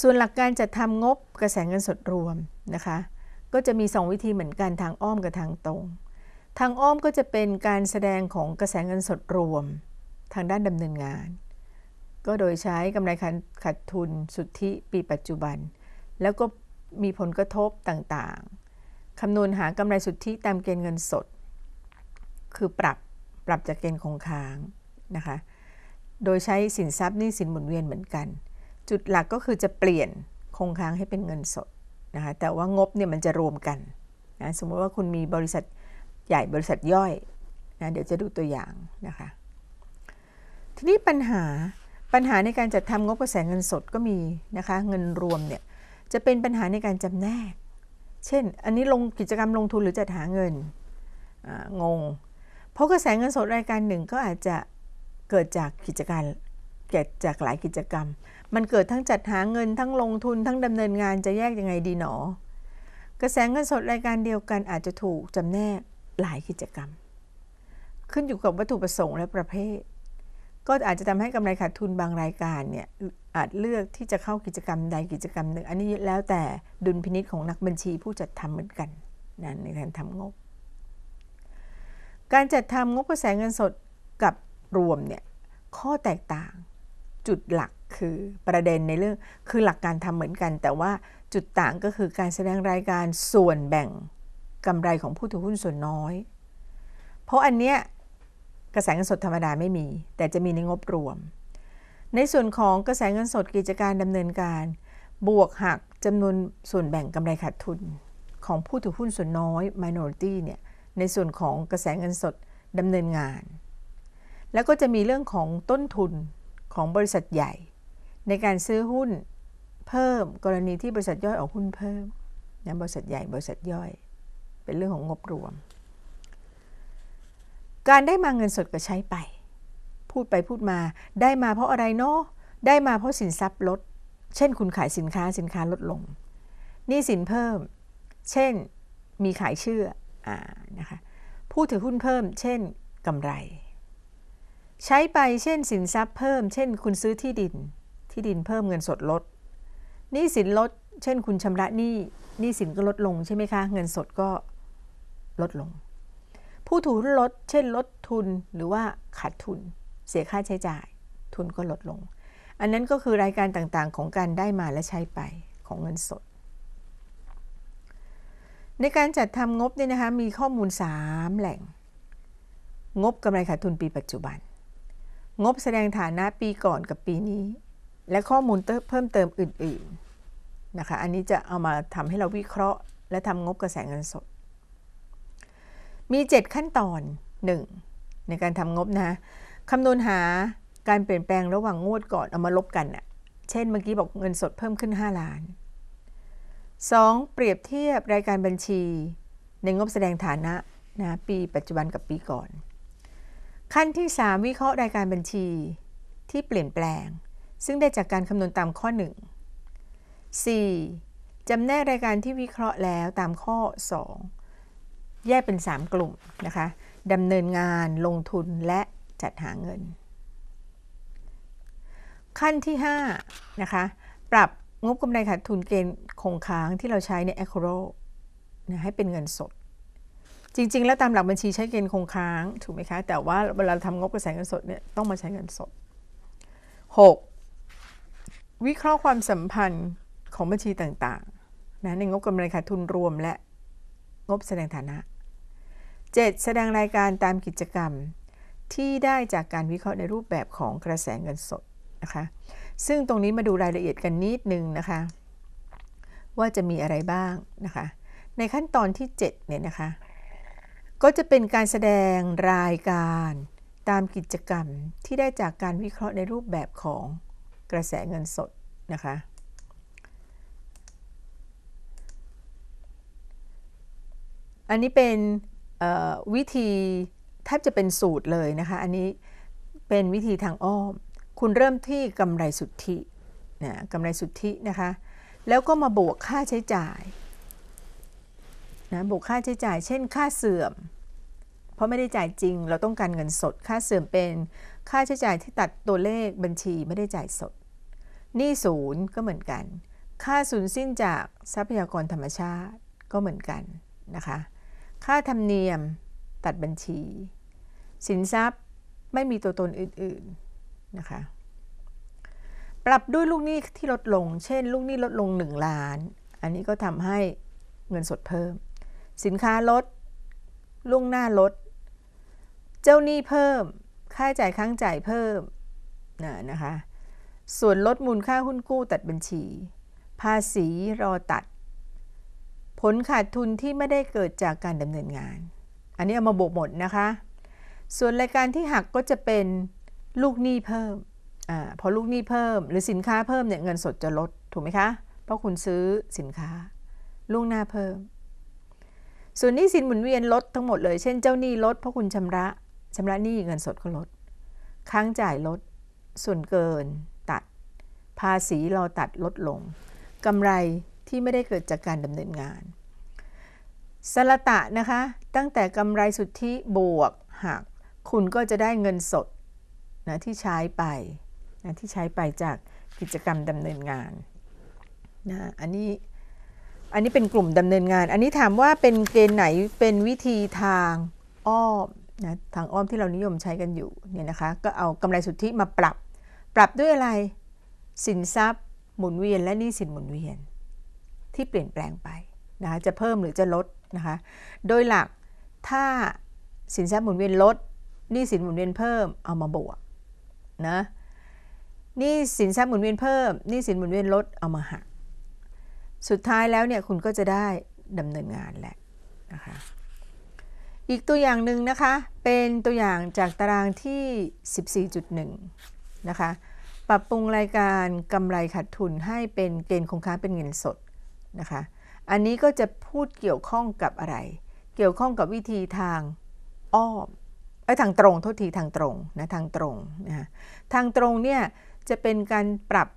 S1: ส่วนหลักการจัดทำงบกระแสเงินสดรวมนะคะก็จะมี 2 วิธีเหมือนกันทางอ้อมกับทางตรง ทางอ้อมก็จะเป็นการแสดงของกระแสเงินสดรวมทางด้านดำเนินงาน ก็โดยใช้กำไรขาดทุนสุทธิปีปัจจุบัน แล้วก็มีผลกระทบต่างๆคำนวณหากำไรสุทธิตามเกณฑ์เงินสด คือปรับปรับจากเกณฑ์คงค้างนะคะโดยใช้สินทรัพย์นี่สินหมุนเวียนเหมือนกันจุดหลักก็คือจะเปลี่ยนคงค้างให้เป็นเงินสด นะคะ แต่ว่างบเนี่ยมันจะรวมกันนะสมมติว่าคุณมีบริษัทใหญ่บริษัทย่อยนะเดี๋ยวจะดูตัวอย่างนะคะ ทีนี้ปัญหา ปัญหาในการจัดทำงบกระแสเงินสดก็มีนะคะ เงินรวมเนี่ยจะเป็นปัญหาในการจำแนก เช่น อันนี้ลงกิจกรรมลงทุนหรือจัดหาเงินงง เพราะกระแสเงินสดรายการหนึ่งก็อาจจะเกิดจากกิจการเกิดจากหลายกิจกรรมมันเกิดทั้งจัดหาเงินทั้งลงทุนทั้งดำเนินงานจะแยกยังไงดีหนอ กระแสเงินสดรายการเดียวกันอาจจะถูกจำแนกหลายกิจกรรม ขึ้นอยู่กับวัตถุประสงค์และประเภท ก็อาจจะทำให้กำไรขาดทุนบางรายการเนี่ยอาจเลือกที่จะเข้ากิจกรรมใดกิจกรรมหนึ่ง อันนี้แล้วแต่ดุลพินิษของนักบัญชีผู้จัดทำเหมือนกันนนในการทำงบ การจัดทำงบกระแสเงินสดกับรวมเนี่ยข้อแตกต่างจุดหลักคือประเด็นในเรื่องคือหลักการทำเหมือนกัน แต่ว่าจุดต่างก็คือการแสดงรายการส่วนแบ่งกำไรของผู้ถือหุ้นส่วนน้อย เพราะอันเนี้ยกระแสเงินสดธรรมดาไม่มี แต่จะมีในงบรวม ในส่วนของกระแสเงินสดกิจการดำเนินการ บวกหักจำนวนส่วนแบ่งกำไรขาดทุนของผู้ถือหุ้นส่วนน้อย minority เนี่ยในส่วนของกระแสเงินสดดำเนินงาน แล้วก็จะมีเรื่องของต้นทุนของบริษัทใหญ่ในการซื้อหุ้นเพิ่มกรณีที่บริษัทย่อยออกหุ้นเพิ่มนะบริษัทใหญ่บริษัทย่อยเป็นเรื่องของงบรวม การได้มาเงินสดก็ใช้ไป พูดไปพูดมาได้มาเพราะอะไรเนาะได้มาเพราะสินทรัพย์ลด เช่นคุณขายสินค้าสินค้าลดลง นี่สินเพิ่ม เช่นมีขายเชื่ออนะคะผู้ถือหุ้นเพิ่ม เช่นกำไรใช้ไปเช่นสินทรัพย์เพิ่มเช่นคุณซื้อที่ดิน ที่ดินเพิ่มเงินสดลดหนี้สินลด เช่นคุณชำระหนี้หนี้สินก็ลดลงใช่ไหมคะเงินสดก็ลดลง ผู้ถือลด เช่นลดทุนหรือว่าขาดทุนเสียค่าใช้จ่าย ทุนก็ลดลง อันนั้นก็คือรายการต่างๆ ของการได้มาและใช้ไปของเงินสด ในการจัดทำงบเนี่ยนะคะมีข้อมูล 3 แหล่ง งบกำไรขาดทุนปีปัจจุบันงบแสดงฐานะปีก่อนกับปีนี้ และข้อมูลเพิ่มเติมอื่นๆนะคะอันนี้จะเอามาทำให้เราวิเคราะห์และทำงบกระแสเงินสด มี 7 ขั้นตอน 1. ในการทำงบนะคำนวณหาการเปลี่ยนแปลงระหว่างงวดก่อนเอามาลบกันอะเช่นเมื่อกี้บอกเงินสดเพิ่มขึ้น 5 ล้าน 2. เปรียบเทียบรายการบัญชีในงบแสดงฐานะนะปีปัจจุบันกับปีก่อนขั้นที่ 3 วิเคราะห์รายการบัญชีที่เปลี่ยนแปลง ซึ่งได้จากการคำนวณตามข้อ 1 4. จำแนกรายการที่วิเคราะห์แล้วตามข้อ 2 แยกเป็น 3 กลุ่ม นะคะ ดำเนินงานลงทุนและจัดหาเงิน ขั้นที่ 5 นะคะ ปรับงบกำไรขาดทุนเกณฑ์คงค้างที่เราใช้ใน a c r o นะให้เป็นเงินสดจริง ๆ แล้วตามหลักบัญชีใช้เกณฑ์คงค้าง ถูกไหมคะ แต่ว่าเวลาทำงบกระแสเงินสดเนี่ยต้องมาใช้เงินสด 6. วิเคราะห์ความสัมพันธ์ของบัญชีต่างๆนะในงบกำไรขาดทุนรวมและ งบแสดงฐานะ 7. แสดงรายการตามกิจกรรมที่ได้จากการวิเคราะห์ในรูปแบบของกระแสเงินสดนะคะซึ่งตรงนี้มาดูรายละเอียดกันนิดนึงนะคะ ว่าจะมีอะไรบ้างนะคะ ในขั้นตอนที่7เนี่ยนะคะก็จะเป็นการแสดงรายการตามกิจกรรมที่ได้จากการวิเคราะห์ในรูปแบบของกระแสเงินสดนะคะ อันนี้เป็นวิธีแทบจะเป็นสูตรเลยนะคะ อันนี้เป็นวิธีทางอ้อม คุณเริ่มที่กำไรสุทธินะกำไรสุทธินะคะ แล้วก็มาบวกค่าใช้จ่ายนะบวกค่าใช้จ่ายเช่น ค่าเสื่อมเพราะไม่ได้จ่ายจริง เราต้องการเงินสดค่าเสื่อมเป็น ค่าใช้จ่ายที่ตัดตัวเลขบัญชีไม่ได้จ่ายสดหนี้ศูนย์ก็เหมือนกัน ค่าสูญสิ้นจากทรัพยากรธรรมชาติก็เหมือนกันนะคะค่าธรรมเนียมตัดบัญชี สินทรัพย์ไม่มีตัวตนอื่นๆนะคะปรับด้วยลูกหนี้ที่ลดลง เช่น ลูกหนี้ลดลง1ล้านอันนี้ก็ทำให้เงินสดเพิ่มสินค้าลดล่วงหน้าลด เจ้าหนี้เพิ่ม ค่าจ่ายค้างจ่ายเพิ่มนะนะคะ ส่วนลดมูลค่าหุ้นกู้ตัดบัญชี ภาษีรอตัด ผลขาดทุนที่ไม่ได้เกิดจากการดำเนินงาน อันนี้เอามาบวกหมดนะคะ ส่วนรายการที่หักก็จะเป็นลูกหนี้เพิ่มอพอลูกหนี้เพิ่ม หรือสินค้าเพิ่มเนี่ยเงินสดจะลด ถูกไหมคะ เพราะคุณซื้อสินค้าล่วงหน้าเพิ่มส่วนหนี้สินหมุนเวียนลดทั้งหมดเลย เช่น เจ้าหนี้ลดเพราะคุณชำระชำระหนี้เงินสดก็ลดค้างจ่ายลด ส่วนเกิน ตัดภาษีเราตัดลดลง กำไรที่ไม่ได้เกิดจากการดำเนินงานสละตะนะคะตั้งแต่กำไรสุทธิบวกหักคุณก็จะได้เงินสดนะที่ใช้ไปนะที่ใช้ไปจากกิจกรรมดำเนินงานนะอันนี้อันนี้เป็นกลุ่มดำเนินงาน อันนี้ถามว่าเป็นเกณฑ์ไหนเป็นวิธีทางอ้อมนะทางอ้อมที่เรานิยมใช้กันอยู่เนี่ยนะคะก็เอากำไรสุทธิมาปรับปรับด้วยอะไรสินทรัพย์หมุนเวียน และหนี้สินหมุนเวียน ที่เปลี่ยนแปลงไปนะคะจะเพิ่มหรือจะลดนะคะโดยหลักถ้าสินทรัพย์หมุนเวียนลดหนี้สินหมุนเวียนเพิ่มเอามาบวกนะหนี้สินทรัพย์หมุนเวียนเพิ่มหนี้สินหมุนเวียนลดเอามาหักสุดท้ายแล้วเนี่ยคุณก็จะได้ดำเนินงานแห
S2: ละนะคะ
S1: อีกตัวอย่างหนึ่งนะคะเป็นตัวอย่างจากตารางที่ 14.1 นะคะปรับปรุงรายการกำไรขาดทุนให้เป็นเกณฑ์คงค้างเป็นเงินสดนะคะอันนี้ก็จะพูดเกี่ยวข้องกับอะไร เกี่ยวข้องกับวิธีทางอ้อมไอ้ทางตรงโทษทีทาง
S2: ตรงนะทางตรงนะ
S1: ทางตรงเนี่ยจะเป็นการปรับ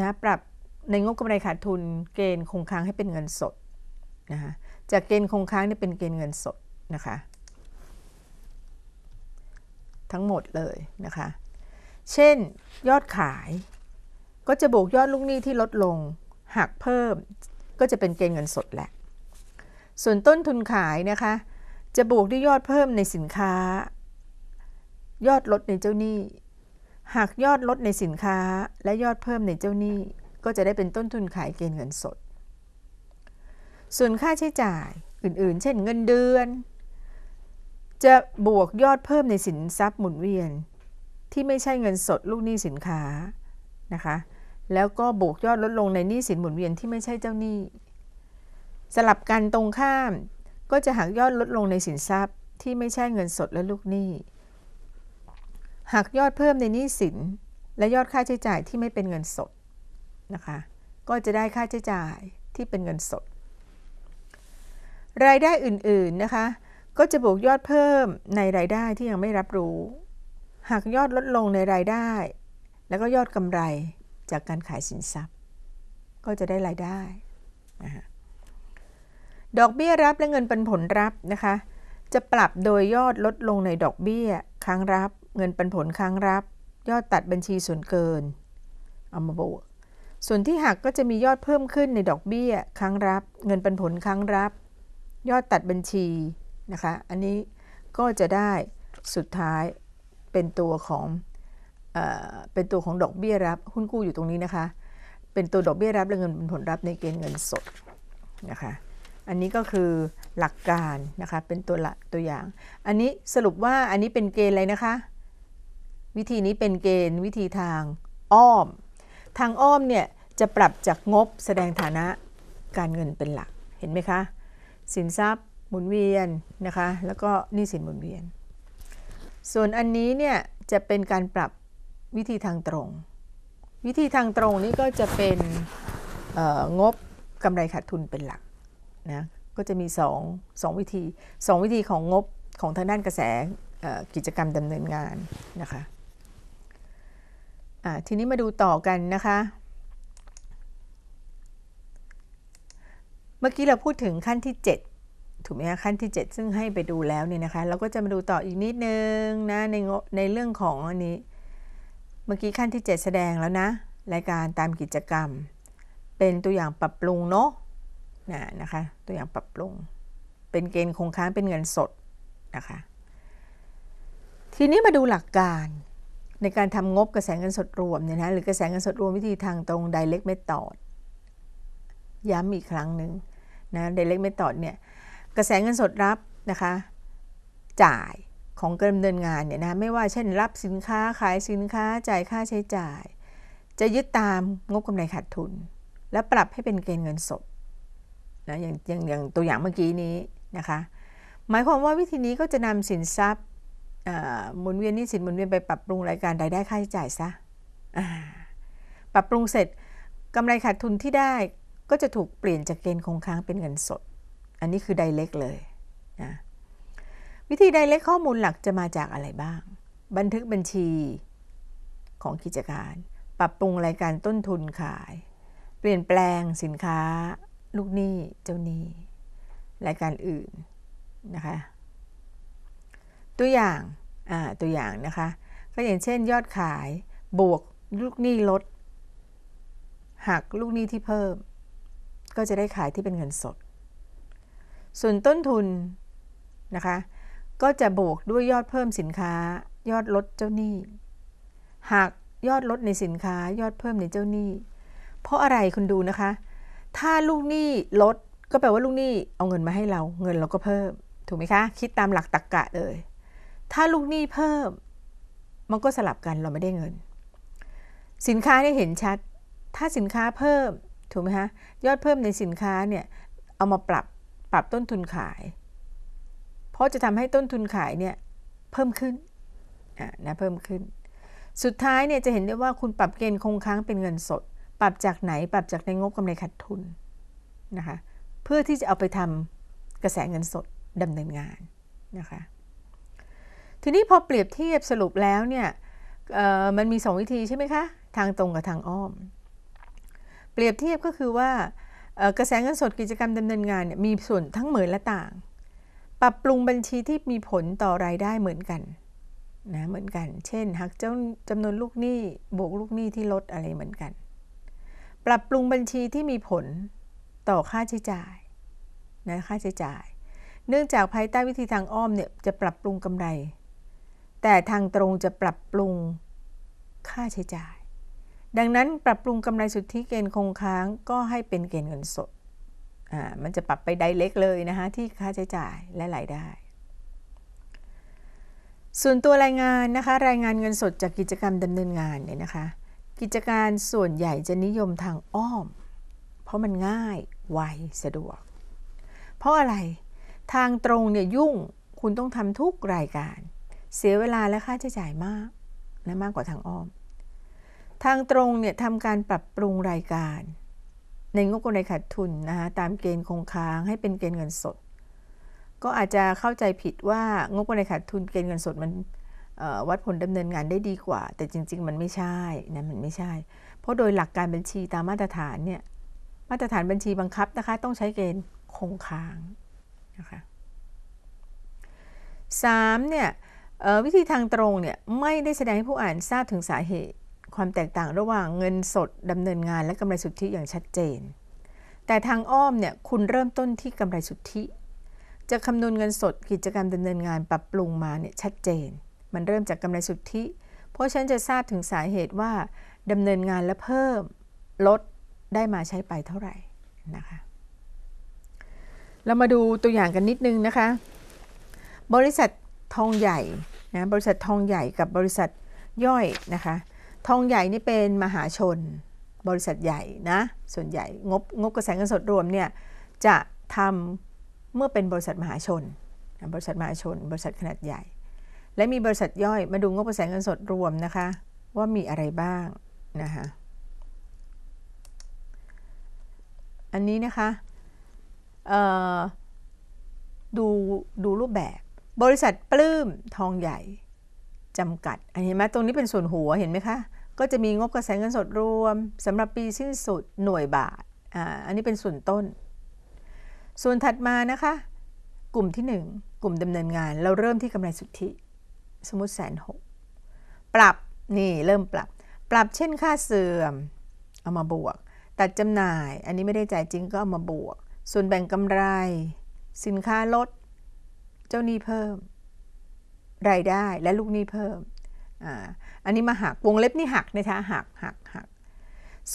S1: นะปรับในงบกำไรขาดทุนเกณฑ์คงค้างให้เป็นเงินสดนะคะจากเกณฑ์คงค้างนี่เป็นเกณฑ์เงินสดนะคะทั้งหมดเลยนะคะ เช่น ยอดขาย ก็จะบวกยอดลูกหนี้ที่ลดลงหักเพิ่ม ก็จะเป็นเกณฑ์เงินสดแหละ ส่วนต้นทุนขายนะคะจะบวกด้วยยอดเพิ่มในสินค้า ยอดลดในเจ้าหนี้หักยอดลดในสินค้า และยอดเพิ่มในเจ้าหนี้ก็จะได้เป็นต้นทุนขายเกณฑ์เงินสด ส่วนค่าใช้จ่ายอื่นๆ เช่นเงินเดือน จะบวกยอดเพิ่มในสินทรัพย์หมุนเวียน ที่ไม่ใช่เงินสดลูกหนี้สินค้านะคะ แล้วก็บวกยอดลดลงในหนี้สินหมุนเวียนที่ไม่ใช่เจ้าหนี้สลับกันตรงข้าม ก็จะหักยอดลดลงในสินทรัพย์ ที่ไม่ใช่เงินสดและลูกหนี้ หักยอดเพิ่มในหนี้สิน และยอดค่าใช้จ่ายที่ไม่เป็นเงินสดนะคะก็จะได้ค่าใช้จ่ายที่เป็นเงินสด รายได้อื่นๆนะคะ ก็จะบวกยอดเพิ่มในรายได้ที่ยังไม่รับรู้ หากยอดลดลงในรายได้ แล้วก็ยอดกำไรจากการขายสินทรัพย์ ก็จะได้รายได้นะะดอกเบี้ยรับและเงินปันผลรับนะคะ จะปรับโดยยอดลดลงในดอกเบี้ยค้างรับเงินปันผลค้างรับ ยอดตัดบัญชีส่วนเกินเอามาบวกส่วนที่หักก็จะมียอดเพิ่มขึ้นในดอกเบี้ยครั้งรับเงินปันผลครั้งรับ ยอดตัดบัญชีนะคะอันนี้ก็จะได้สุดท้ายเป็นตัวของเอเป็นตัวของดอกเบี้ยรับหุ้นกู้อยู่ตรงนี้นะคะ เป็นตัวดอกเบี้ยรับและเงินผลรับในเกณฑ์เงินสดนะคะอันนี้ก็คือหลักการนะคะเป็นตัวละตัวอย่าง อันนี้สรุปว่าอันนี้เป็นเกณฑ์อะไรนะคะ วิธีนี้เป็นเกณฑ์ วิธีทางอ้อมทางอ้อมเนี่ยจะปรับจากงบแสดงฐานะการเงินเป็นหลัก เห็นไหมคะ สินทรัพย์หมุนเวียนนะคะ แล้วก็นี่สินหมุนเวียน ส่วนอันนี้เนี่ยจะเป็นการปรับวิธีทางตรง วิธีทางตรงนี่ก็จะเป็นงบกำไรขาดทุนเป็นหลักนะ ก็จะมี2 2วิธี 2 วิธีของงบของทางด้านกระแสกิจกรรมดำเนินงานนะคะทีนี้มาดูต่อกันนะคะ เมื่อกี้เราพูดถึงขั้นที่7ถูกไหมคะขั้นที่ 7 ซึ่งให้ไปดูแล้วเนี่ยนะคะ เราก็จะมาดูต่ออีกนิดนึงนะในในเรื่องของอันนี้ เมื่อกี้ขั้นที่ 7 แสดงแล้วนะรายการตามกิจกรรม เป็นตัวอย่างปรับปรุงเนาะนะนะคะ ตัวอย่างปรับปรุง เป็นเกณฑ์คงค้างเป็นเงินสดนะคะ ทีนี้มาดูหลักการในการทำงบกระแสเงินสดรวมเนี่ยนะหรือกระแสเงินสดรวมวิธีทางตรง direct method ย้ำอีกครั้งหนึ่งนะ direct method เนี่ยกระแสเงินสดรับนะคะจ่ายของการดำเนินงานเนี่ยนะไม่ว่าเช่นรับสินค้าขายสินค้าจ่ายค่าใช้จ่าย จะยึดตามงบกำไรขาดทุน และปรับให้เป็นเกณฑ์เงินสดนะอย่างอย่างอย่างตัวอย่างเมื่อกี้นี้นะคะหมายความว่าวิธีนี้ก็จะนำสินทรัพย์หมุนเวียนนี่สินหมุนเวียนไปปรับปรุงรายการรายได้ค่าใช้จ่ายซะปรับปรุงเสร็จกำไรขาดทุนที่ได้ก็จะถูกเปลี่ยนจากเกณฑ์คงค้างเป็นเงินสด อันนี้คือไดเล็กเลยนะวิธีไดเล็กข้อมูลหลักจะมาจากอะไรบ้าง บันทึกบัญชีของกิจการ ปรับปรุงรายการต้นทุนขาย เปลี่ยนแปลงสินค้า ลูกหนี้ เจ้าหนี้ รายการอื่นนะคะตัวอย่างตัวอย่างนะคะ ก็อย่างเช่นยอดขาย บวกลูกหนี้ลดหักลูกหนี้ที่เพิ่ม ก็จะได้ขายที่เป็นเงินสด ส่วนต้นทุนนะคะ ก็จะบวกด้วยยอดเพิ่มสินค้า ยอดลดเจ้าหนี้หักยอดลดในสินค้า ยอดเพิ่มในเจ้าหนี้ เพราะอะไรคุณดูนะคะ ถ้าลูกหนี้ลดก็แปลว่าลูกหนี้เอาเงินมาให้เรา เงินเราก็เพิ่ม ถูกไหมคะ คิดตามหลักตรรกกะเลยถ้าลูกหนี้เพิ่มมันก็สลับกันเราไม่ได้เงิน สินค้าได้เห็นชัด ถ้าสินค้าเพิ่มถูกไหมฮะยอดเพิ่มในสินค้าเนี่ย เอามาปรับปรับต้นทุนขาย เพราะจะทำให้ต้นทุนขายเนี่ยเพิ่มขึ้นอ่านะเพิ่มขึ้น สุดท้ายเนี่ยจะเห็นได้ว่าคุณปรับเกณฑ์คงค้างเป็นเงินสด ปรับจากไหนปรับจากในงบกำไรขาดทุนนะคะ เพื่อที่จะเอาไปทำกระแสเงินสดดำเนินงานนะคะทีนี้ พอเปรียบเทียบสรุปแล้วเนี่ยมันมี2วิธีใช่ไหมคะ ทางตรงกับทางอ้อม เปรียบเทียบก็คือว่ากระแสเงินสดกิจกรรมดำเนินงานเนี่ยมีส่วนทั้งเหมือนและต่าง ปรับปรุงบัญชีที่มีผลต่อรายได้เหมือนกันนะเหมือนกัน เช่นหักเจ้าจำนวนลูกหนี้บวกลูกหนี้ที่ลดอะไรเหมือนกัน ปรับปรุงบัญชีที่มีผลต่อค่าใช้จ่ายนะค่าใช้จ่าย เนื่องจากภายใต้วิธีทางอ้อมเนี่ยจะปรับปรุงกำไรแต่ทางตรงจะปรับปรุงค่าใช้จ่าย ดังนั้นปรับปรุงกำไรสุทธิเกณฑ์คงค้าง ก็ให้เป็นเกณฑ์เงินสด อ่า มันจะปรับไปได้เล็กเลยนะคะที่ค่าใช้จ่ายและรายได้ ส่วนตัวรายงานนะคะ รายงานเงินสดจากกิจกรรมดำเนินงานเนี่ยนะคะ กิจการส่วนใหญ่จะนิยมทางอ้อม เพราะมันง่าย ไว สะดวก เพราะอะไร ทางตรงเนี่ยยุ่ง คุณต้องทำทุกรายการเสียเวลาและค่าใช้จ่ายมากนะมากกว่าทางอ้อม ทางตรงเนี่ยทำการปรับปรุงรายการ ในงบกำไรขาดทุนนะคะตามเกณฑ์คงค้าง ให้เป็นเกณฑ์เงินสด ก็อาจจะเข้าใจผิดว่างบกำไรขาดทุนเกณฑ์เงินสดมันวัดผลดำเนินงานได้ดีกว่า แต่จริงๆ มันไม่ใช่นะมันไม่ใช่ เพราะโดยหลักการบัญชีตามมาตรฐานเนี่ยมาตรฐานบัญชีบังคับนะคะต้องใช้เกณฑ์คงค้างนะคะสามเนี่ยวิธีทางตรงเนี่ยไม่ได้แสดงให้ผู้อ่านทราบถึงสาเหตุ ความแตกต่างระหว่างเงินสดดำเนินงานและกำไรสุทธิอย่างชัดเจน แต่ทางอ้อมเนี่ยคุณเริ่มต้นที่กำไรสุทธิ จะคำนวณเงินสดกิจกรรมดำเนินงานปรับปรุงมาเนี่ยชัดเจน มันเริ่มจากกำไรสุทธิ เพราะฉันจะทราบถึงสาเหตุว่าดำเนินงานและเพิ่มลดได้มาใช้ไปเท่าไหร่นะคะเรามาดูตัวอย่างกันนิดนึงนะคะ บริษัททองใหญ่นะบริษัททองใหญ่กับบริษัทย่อยนะคะ ทองใหญ่นี่เป็นมหาชนบริษัทใหญ่นะ ส่วนใหญ่ งบงบกระแสเงินสดรวมเนี่ยจะทำเมื่อเป็นบริษัทมหาชนบริษัทมหาชน บริษัทขนาดใหญ่ และมีบริษัทย่อยมาดูงบกระแสเงินสดรวมนะคะ ว่ามีอะไรบ้างนะคะอันนี้นะคะดู ดูรูปแบบบริษัทปลื้มทองใหญ่ จำกัด เห็นไหมตรงนี้เป็นส่วนหัวเห็นไหมคะ ก็จะมีงบกระแสเงินสดรวมสำหรับปีสิ้นสุดหน่วยบาทอ่าอันนี้เป็นส่วนต้น ส่วนถัดมานะคะ กลุ่มที่ 1 กลุ่มดำเนินงาน เราเริ่มที่กำไรสุทธิ สมมติแสนหกปรับนี่เริ่มปรับ ปรับเช่นค่าเสื่อมเอามาบวกตัดจำหน่าย อันนี้ไม่ได้จ่ายจริงก็เอามาบวก ส่วนแบ่งกำไร สินค้าลดเจ้าหนี้เพิ่มรายได้และลูกหนี้เพิ่มออันนี้มาหักวงเล็บนี่หักนะคะหักหักหัก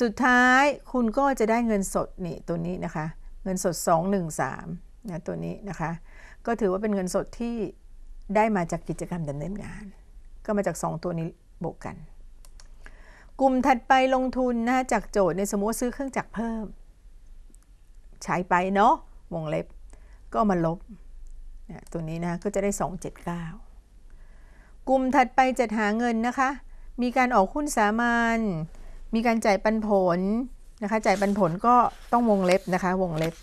S1: สุดท้ายคุณก็จะได้เงินสดนี่ตัวนี้นะคะ เงินสด213นะตัวนี้นะคะ ก็ถือว่าเป็นเงินสดที่ได้มาจากกิจกรรมดำเนินงาน ก็มาจาก2ตัวนี้บวกกัน กลุ่มถัดไปลงทุนนะจากโจทย์ในสมมติซื้อเครื่องจักรเพิ่ม ใช้ไปเนาะวงเล็บก็มาลบนะตัวนี้นะก็จะได้ 279 กลุ่มถัดไปจัดหาเงินนะคะ มีการออกหุ้นสามัญ มีการจ่ายปันผลนะคะ จ่ายปันผลก็ต้องวงเล็บนะคะวงเล็บ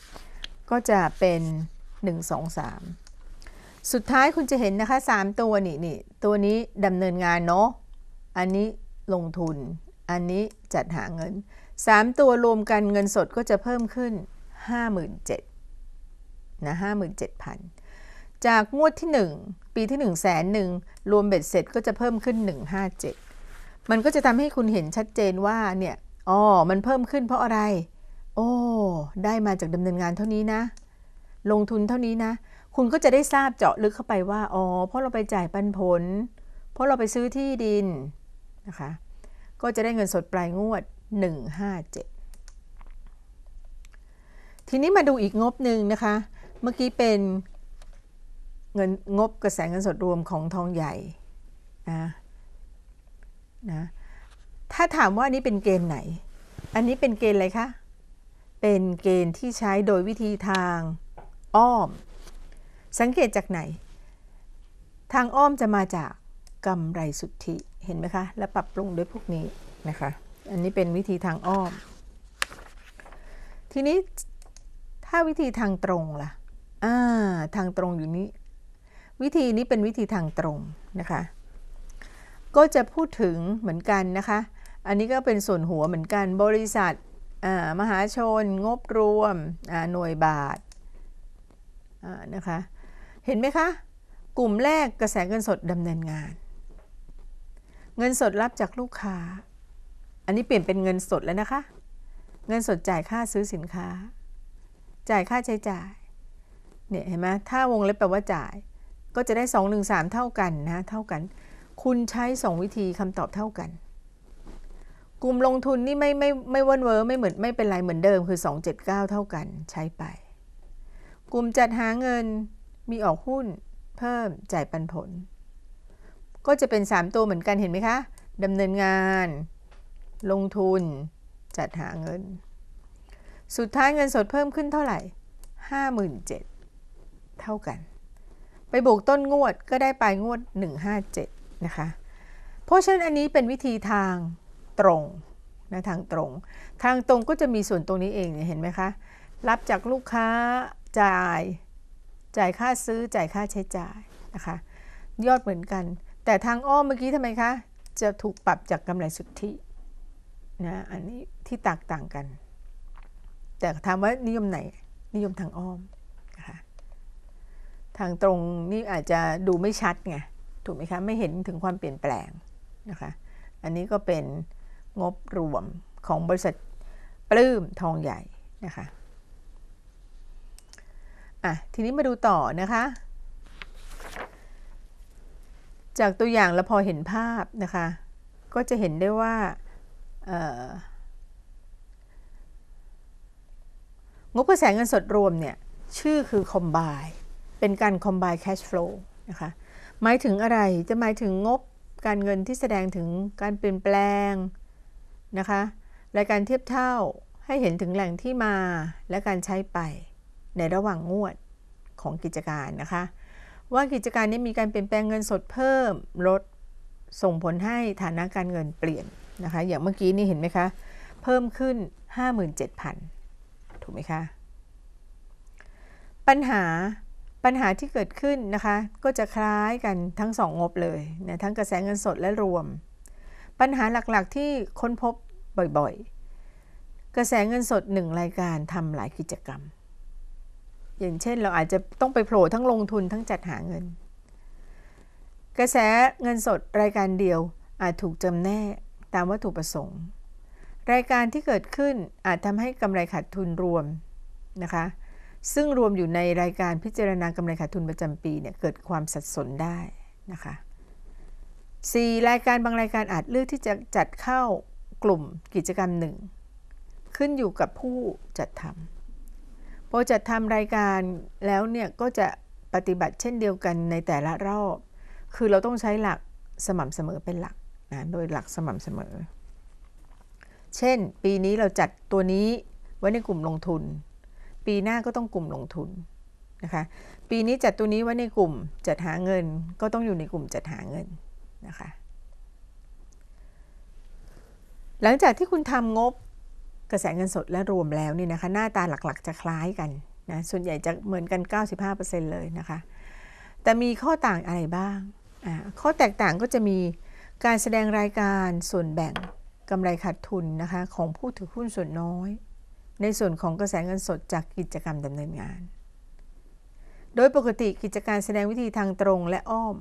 S1: ก็จะเป็น 1 2 3 สุดท้ายคุณจะเห็นนะคะ 3 ตัวนี่นี่ตัวนี้ดำเนินงานเนาะ อันนี้ลงทุน อันนี้จัดหาเงิน 3 ตัวรวมกันเงินสดก็จะเพิ่มขึ้น 57,000นะ57,000จากงวดที่ 1 ปีที่1นึ่งแสนหนึ่งรวมเบ็ดเสร็จก็จะเพิ่มขึ้น 157 มันก็จะทำให้คุณเห็นชัดเจนว่าเนี่ยอ๋อมันเพิ่มขึ้นเพราะอะไรโอ้ได้มาจากดำเนินงานเท่านี้นะ ลงทุนเท่านี้นะ คุณก็จะได้ทราบเจาะลึกเข้าไปว่าอ๋อเพราะเราไปจ่ายปันผล เพราะเราไปซื้อที่ดินนะคะก็จะได้เงินสดปลายงวด 157 ทีนี้มาดูอีกงบหนึ่งนะคะ เมื่อกี้เป็นเงิน งบกระแสเงินสดรวมของทองใหญ่ นะ นะ ถ้าถามว่านี้เป็นเกณฑ์ไหน อันนี้เป็นเกณฑ์อะไร คะ เป็นเกณฑ์ที่ใช้โดยวิธีทางอ้อม สังเกตจากไหน ทางอ้อมจะมาจากกำไรสุทธิ เห็นไหมคะ และปรับปรุงด้วยพวกนี้นะคะ อันนี้เป็นวิธีทางอ้อม ทีนี้ถ้าวิธีทางตรงล่ะอ่าทางตรงอยู่นี้วิธีนี้เป็นวิธีทางตรง นะคะ ก็จะพูดถึงเหมือนกันนะคะ อันนี้ก็เป็นส่วนหัวเหมือนกัน บริษัทมหาชน งบรวมหน่วยบาทนะคะ เห็นไหมคะ กลุ่มแรกกระแสเงินสดดำเนินงาน เงินสดรับจากลูกค้า อันนี้เปลี่ยนเป็นเงินสดแล้วนะคะ เงินสดจ่ายค่าซื้อสินค้า จ่ายค่าใช้จ่าย เนี่ยเห็นไหมถ้าวงเล็บแปลว่าจ่ายก็จะได้ 2 1 3 เท่ากันนะเท่ากัน คุณใช้ 2 วิธีคำตอบเท่ากันกลุ่มลงทุนนี่ไม่ไม่ไม่วนเวอร์ไม่เหมือนไม่เป็นไรเหมือนเดิมคือ279เท่ากัน ใช้ไป กลุ่มจัดหาเงินมีออกหุ้นเพิ่มจ่ายปันผล ก็จะเป็น 3 ตัวเหมือนกันเห็นไหมคะดำเนินงาน ลงทุนจัดหาเงิน สุดท้ายเงินสดเพิ่มขึ้นเท่าไหร่ 57,000เท่ากันไปบูกต้นงวด ก็ได้ปลายงวด 157นะคะเพราะฉะนั้นอันนี้เป็นวิธีทางตรงนะทางตรง ทางตรงก็จะมีส่วนตรงนี้เองเห็นไหมคะรับจากลูกค้าจ่าย จ่ายค่าซื้อจ่ายค่าใช้จ่ายนะคะยอดเหมือนกัน แต่ทางอ้อมเมื่อกี้ทำไมคะจะถูกปรับจากกำไรสุทธินะอันนี้ที่ตกต่างกัน แต่ถามว่านิยมไหนนิยมทางอ้อมทางตรงนี่อาจจะดูไม่ชัดไง ถูกไหมคะ ไม่เห็นถึงความเปลี่ยนแปลงนะคะอันนี้ก็เป็นงบรวมของบริษัทปลื้มทองใหญ่นะคะอ่ะทีนี้มาดูต่อนะคะ จากตัวอย่างเราพอเห็นภาพนะคะก็จะเห็นได้ว่า งบกระแสเงินสดรวมเนี่ยชื่อคือคอมบายเป็นการ combine cash flow นะคะ หมายถึงอะไร จะหมายถึงงบการเงินที่แสดงถึงการเปลี่ยนแปลงนะคะ และการเทียบเท่าให้เห็นถึงแหล่งที่มาและการใช้ไปในระหว่างงวดของกิจการนะคะ ว่ากิจการนี้มีการเปลี่ยนแปลงเงินสดเพิ่ม ลดส่งผลให้ฐานะการเงินเปลี่ยนนะคะ อย่างเมื่อกี้นี่เห็นไหมคะ เพิ่มขึ้น 57,000 ถูกไหมคะ ปัญหาปัญหาที่เกิดขึ้นนะคะ ก็จะคล้ายกันทั้งสองงบเลยนะทั้งกระแสเงินสดและรวม ปัญหาหลักๆที่ค้นพบบ่อยๆกระแสเงินสดหนึ่งรายการทำหลายกิจกรรมอย่างเช่นเราอาจจะต้องไปโผล่ทั้งลงทุนทั้งจัดหาเงิน กระแสเงินสดรายการเดียว อาจถูกจำแนกตามวัตถุประสงค์ รายการที่เกิดขึ้นอาจทำให้กำไรขาดทุนรวมนะคะซึ่งรวมอยู่ในรายการพิจารณากำไรขาดทุนประจำปีเนี่ยเกิดความสับสนได้นะคะ 4. รายการบางรายการอาจเลือกที่จะจัดเข้ากลุ่มกิจกรรมหนึ่งขึ้นอยู่กับผู้จัดทำพอจัดทำรายการแล้วเนี่ยก็จะปฏิบัติเช่นเดียวกันในแต่ละรอบ คือเราต้องใช้หลักสม่ำเสมอเป็นหลักนะโดยหลักสม่ำเสมอ เช่นปีนี้เราจัดตัวนี้ไว้ในกลุ่มลงทุนปีหน้าก็ต้องกลุ่มลงทุนนะคะ ปีนี้จัดตัวนี้ไว้ในกลุ่มจัดหาเงินก็ต้องอยู่ในกลุ่มจัดหาเงินนะคะ หลังจากที่คุณทำงบกระแสเงินสดและรวมแล้วนี่นะคะหน้าตาหลักๆจะคล้ายกันนะส่วนใหญ่จะเหมือนกัน 95%เลยนะคะแต่มีข้อต่างอะไรบ้างข้อแตกต่างก็จะมีการแสดงรายการส่วนแบ่งกำไรขาดทุนนะคะของผู้ถือหุ้นส่วนน้อยในส่วนของกระแสเงินสดจากกิจกรรมดำเนินงาน โดยปกติกิจการแสดงวิธีทางตรงและอ้อม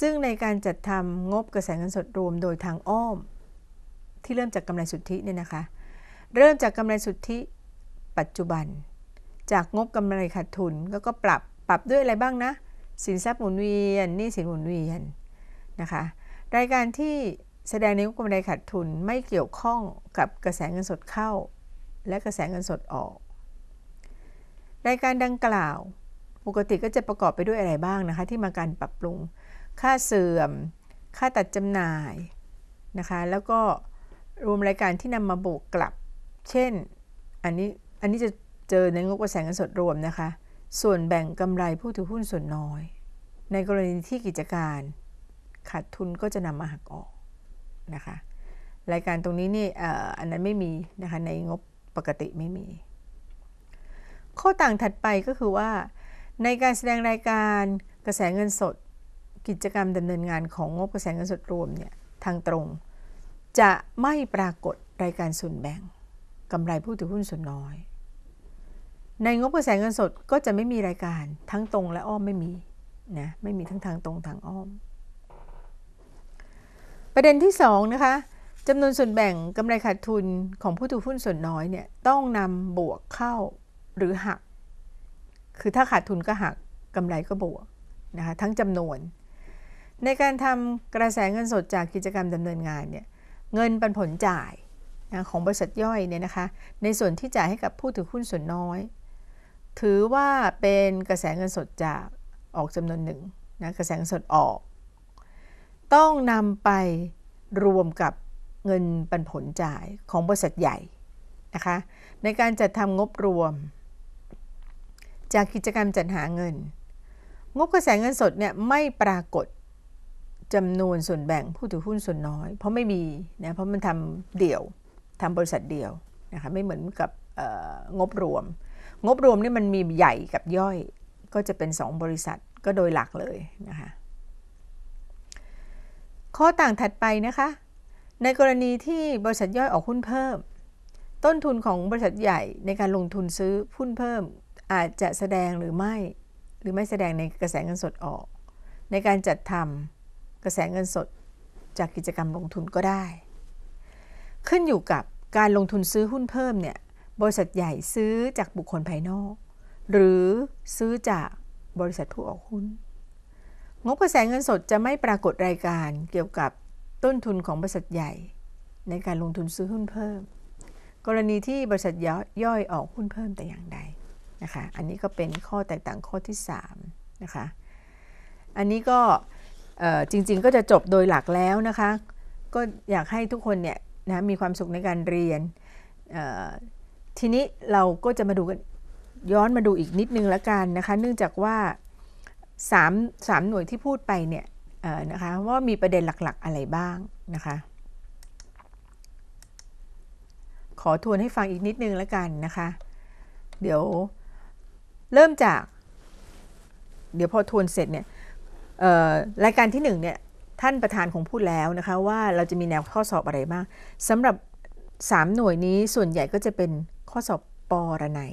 S1: ซึ่งในการจัดทำงบกระแสเงินสดรวมโดยทางอ้อม ที่เริ่มจากกำไรสุทธิเนี่ยนะคะ เริ่มจากกำไรสุทธิ ปัจจุบัน จากงบกำไรขาดทุนแล้วก็ปรับ ปรับด้วยอะไรบ้างนะ สินทรัพย์หมุนเวียนนี่สินหมุนเวียนนะคะ รายการที่แสดงในงบกำไรขาดทุนไม่เกี่ยวข้องกับกระแสเงินสดเข้าและกระแสเงินสดออก รายการดังกล่าว ปกติก็จะประกอบไปด้วยอะไรบ้างนะคะ ที่มาการปรับปรุง ค่าเสื่อม ค่าตัดจำหน่ายนะคะ แล้วก็รวมรายการที่นำมาบวกกลับ เช่น อันนี้ อันนี้จะเจอในงบกระแสเงินสดรวมนะคะ ส่วนแบ่งกำไรผู้ถือหุ้นส่วนน้อย ในกรณีที่กิจการขาดทุนก็จะนำมาหักออก นะคะ รายการตรงนี้นี่ออันนั้นไม่มีนะคะ ในงบปกติไม่มี ข้อต่างถัดไปก็คือว่า ในการแสดงรายการกระแสเงินสด กิจกรรมดำเนินงานของงบกระแสเงินสดรวมเนี่ยทางตรง จะไม่ปรากฏรายการส่วนแบ่งกำไรผู้ถือหุ้นส่วนน้อย ในงบกระแสเงินสดก็จะไม่มีรายการทั้งตรงและอ้อมไม่มีนะไม่มีทั้งทางตรงทางอ้อม ประเด็นที่ 2 นะคะจำนวนส่วนแบ่งกำไรขาดทุนของผู้ถือหุ้นส่วนน้อยเนี่ยต้องนำบวกเข้าหรือหัก คือถ้าขาดทุนก็หักกำไรก็บวกนะคะทั้งจำนวน ในการทำกระแสเงินสดจากกิจกรรมดำเนินงานเนี่ยเงินปันผลจ่ายนะของบริษัทย่อยเนี่ยนะคะในส่วนที่จ่ายให้กับผู้ถือหุ้นส่วนน้อย ถือว่าเป็นกระแสเงินสดจากออกจำนวนหนึ่งนะกระแสเงินสดออก ต้องนำไปรวมกับเงินปันผลจ่ายของบริษัทใหญ่ นะคะ ในการจัดทำงบรวม จากกิจกรรมจัดหาเงิน งบกระแสเงินสดเนี่ยไม่ปรากฏจำนวนส่วนแบ่งผู้ถือหุ้นส่วนน้อย เพราะไม่มีนะเพราะมันทำเดี่ยวทำบริษัทเดี่ยวนะคะไม่เหมือนกับงบรวม งบรวมนี่มันมีใหญ่กับย่อยก็จะเป็น 2 บริษัทก็โดยหลักเลยนะคะข้อต่างถัดไปนะคะในกรณีที่บริษัทย่อยออกหุ้นเพิ่ม ต้นทุนของบริษัทใหญ่ในการลงทุนซื้อหุ้นเพิ่ม อาจจะแสดงหรือไม่หรือไม่แสดงในกระแสเงินสดออก ในการจัดทำกระแสเงินสดจากกิจกรรมลงทุนก็ได้ ขึ้นอยู่กับการลงทุนซื้อหุ้นเพิ่มเนี่ยบริษัทใหญ่ซื้อจากบุคคลภายนอก หรือซื้อจากบริษัทผู้ออกหุ้นงบกระแสเงินสดจะไม่ปรากฏรายการเกี่ยวกับต้นทุนของบริษัทใหญ่ในการลงทุนซื้อหุ้นเพิ่ม กรณีที่บริษัทย่อยออกหุ้นเพิ่มแต่อย่างใดนะคะ อันนี้ก็เป็นข้อแตกต่างข้อที่3นะคะ อันนี้ก็จริงๆก็จะจบโดยหลักแล้วนะคะ ก็อยากให้ทุกคนเนี่ยนะมีความสุขในการเรียน ทีนี้เราก็จะมาดูกันย้อนมาดูอีกนิดนึงละกันนะคะ เนื่องจากว่า 3 3 หน่วยที่พูดไปเนี่ยนะคะว่ามีประเด็นหลักๆอะไรบ้างนะคะขอทวนให้ฟังอีกนิดนึงแล้วกันนะคะเดี๋ยว เริ่มจากเดี๋ยวพอทวนเสร็จเนี่ยรายการที่1เนี่ยท่านประธานคงพูดแล้วนะคะว่าเราจะมีแนวข้อสอบอะไรบ้างสำหรับ 3 หน่วยนี้ส่วนใหญ่ก็จะเป็นข้อสอบปรนัย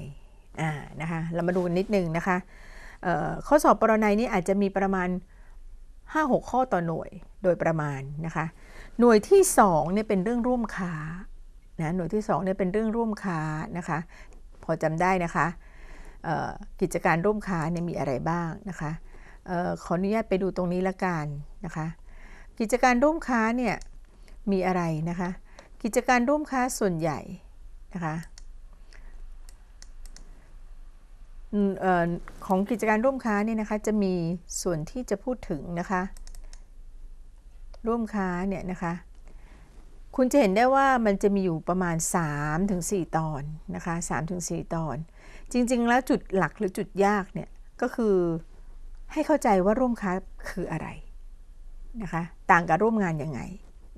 S1: อ่านะคะเรามาดูนนิดนึงนะคะข้อสอบปรนัยนี่อาจจะมีประมาณ5-6ข้อต่อหน่วยโดยประมาณนะคะ หน่วยที่ 2เนี่ยเป็นเรื่องร่วมค้านะหน่วยที่2เนี่ยเป็นเรื่องร่วมค้านะคะ พอจำได้นะคะ กิจการร่วมค้าเนี่ยมีอะไรบ้างนะคะออขออนุญาตไปดูตรงนี้ละกันนะคะ กิจการร่วมค้าเนี่ยมีอะไรนะคะ กิจการร่วมค้าส่วนใหญ่นะคะของกิจการร่วมค้าเนี่ยนะคะ จะมีส่วนที่จะพูดถึงนะคะ ร่วมค้าเนี่ยนะคะ คุณจะเห็นได้ว่ามันจะมีอยู่ประมาณ 3-4 ตอนนะคะ3-4 ตอน จริงๆ แล้วจุดหลักหรือจุดยากเนี่ยก็คือให้เข้าใจว่าร่วมค้าคืออะไรนะคะ ต่างกับร่วมงานยังไง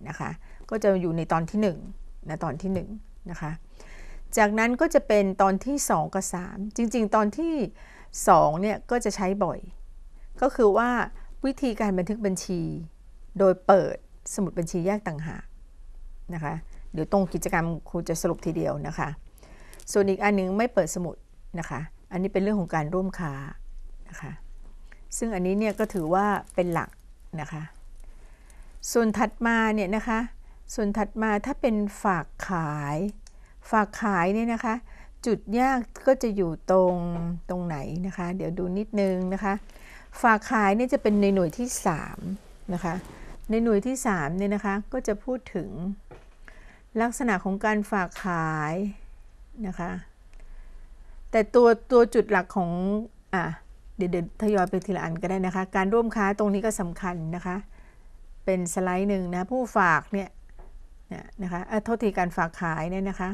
S1: นะคะ ก็จะอยู่ในตอนที่1นะตอนที่1นะคะจากนั้นก็จะเป็นตอนที่ 2 กับ 3 จริงๆ ตอนที่2เนี่ยก็จะใช้บ่อย ก็คือว่าวิธีการบันทึกบัญชี โดยเปิดสมุดบัญชีแยกต่างหากนะคะ เดี๋ยวตรงกิจกรรมครูจะสรุปทีเดียวนะคะ ส่วนอีกอันนึงไม่เปิดสมุดนะคะ อันนี้เป็นเรื่องของการร่วมค้านะคะ ซึ่งอันนี้เนี่ยก็ถือว่าเป็นหลักนะคะ ส่วนถัดมาเนี่ยนะคะ ส่วนถัดมาถ้าเป็นฝากขายฝากขายเนี่ยนะคะ จุดยากก็จะอยู่ตรงตรงไหนนะคะ เดี๋ยวดูนิดนึงนะคะ ฝากขายเนี่ยจะเป็นในหน่วยที่3นะคะในหน่วยที่3เนี่ยนะคะก็จะพูดถึง ลักษณะของการฝากขายนะคะ แต่ตัวตัวจุดหลักของอ่ะเดี๋ยวทยอยไปทีละอันก็ได้นะคะ การร่วมค้าตรงนี้ก็สำคัญนะคะ เป็นสไลด์หนึ่งนะผู้ฝากเนี่ยนะคะโทษทีการฝากขายเนี่ยนะคะ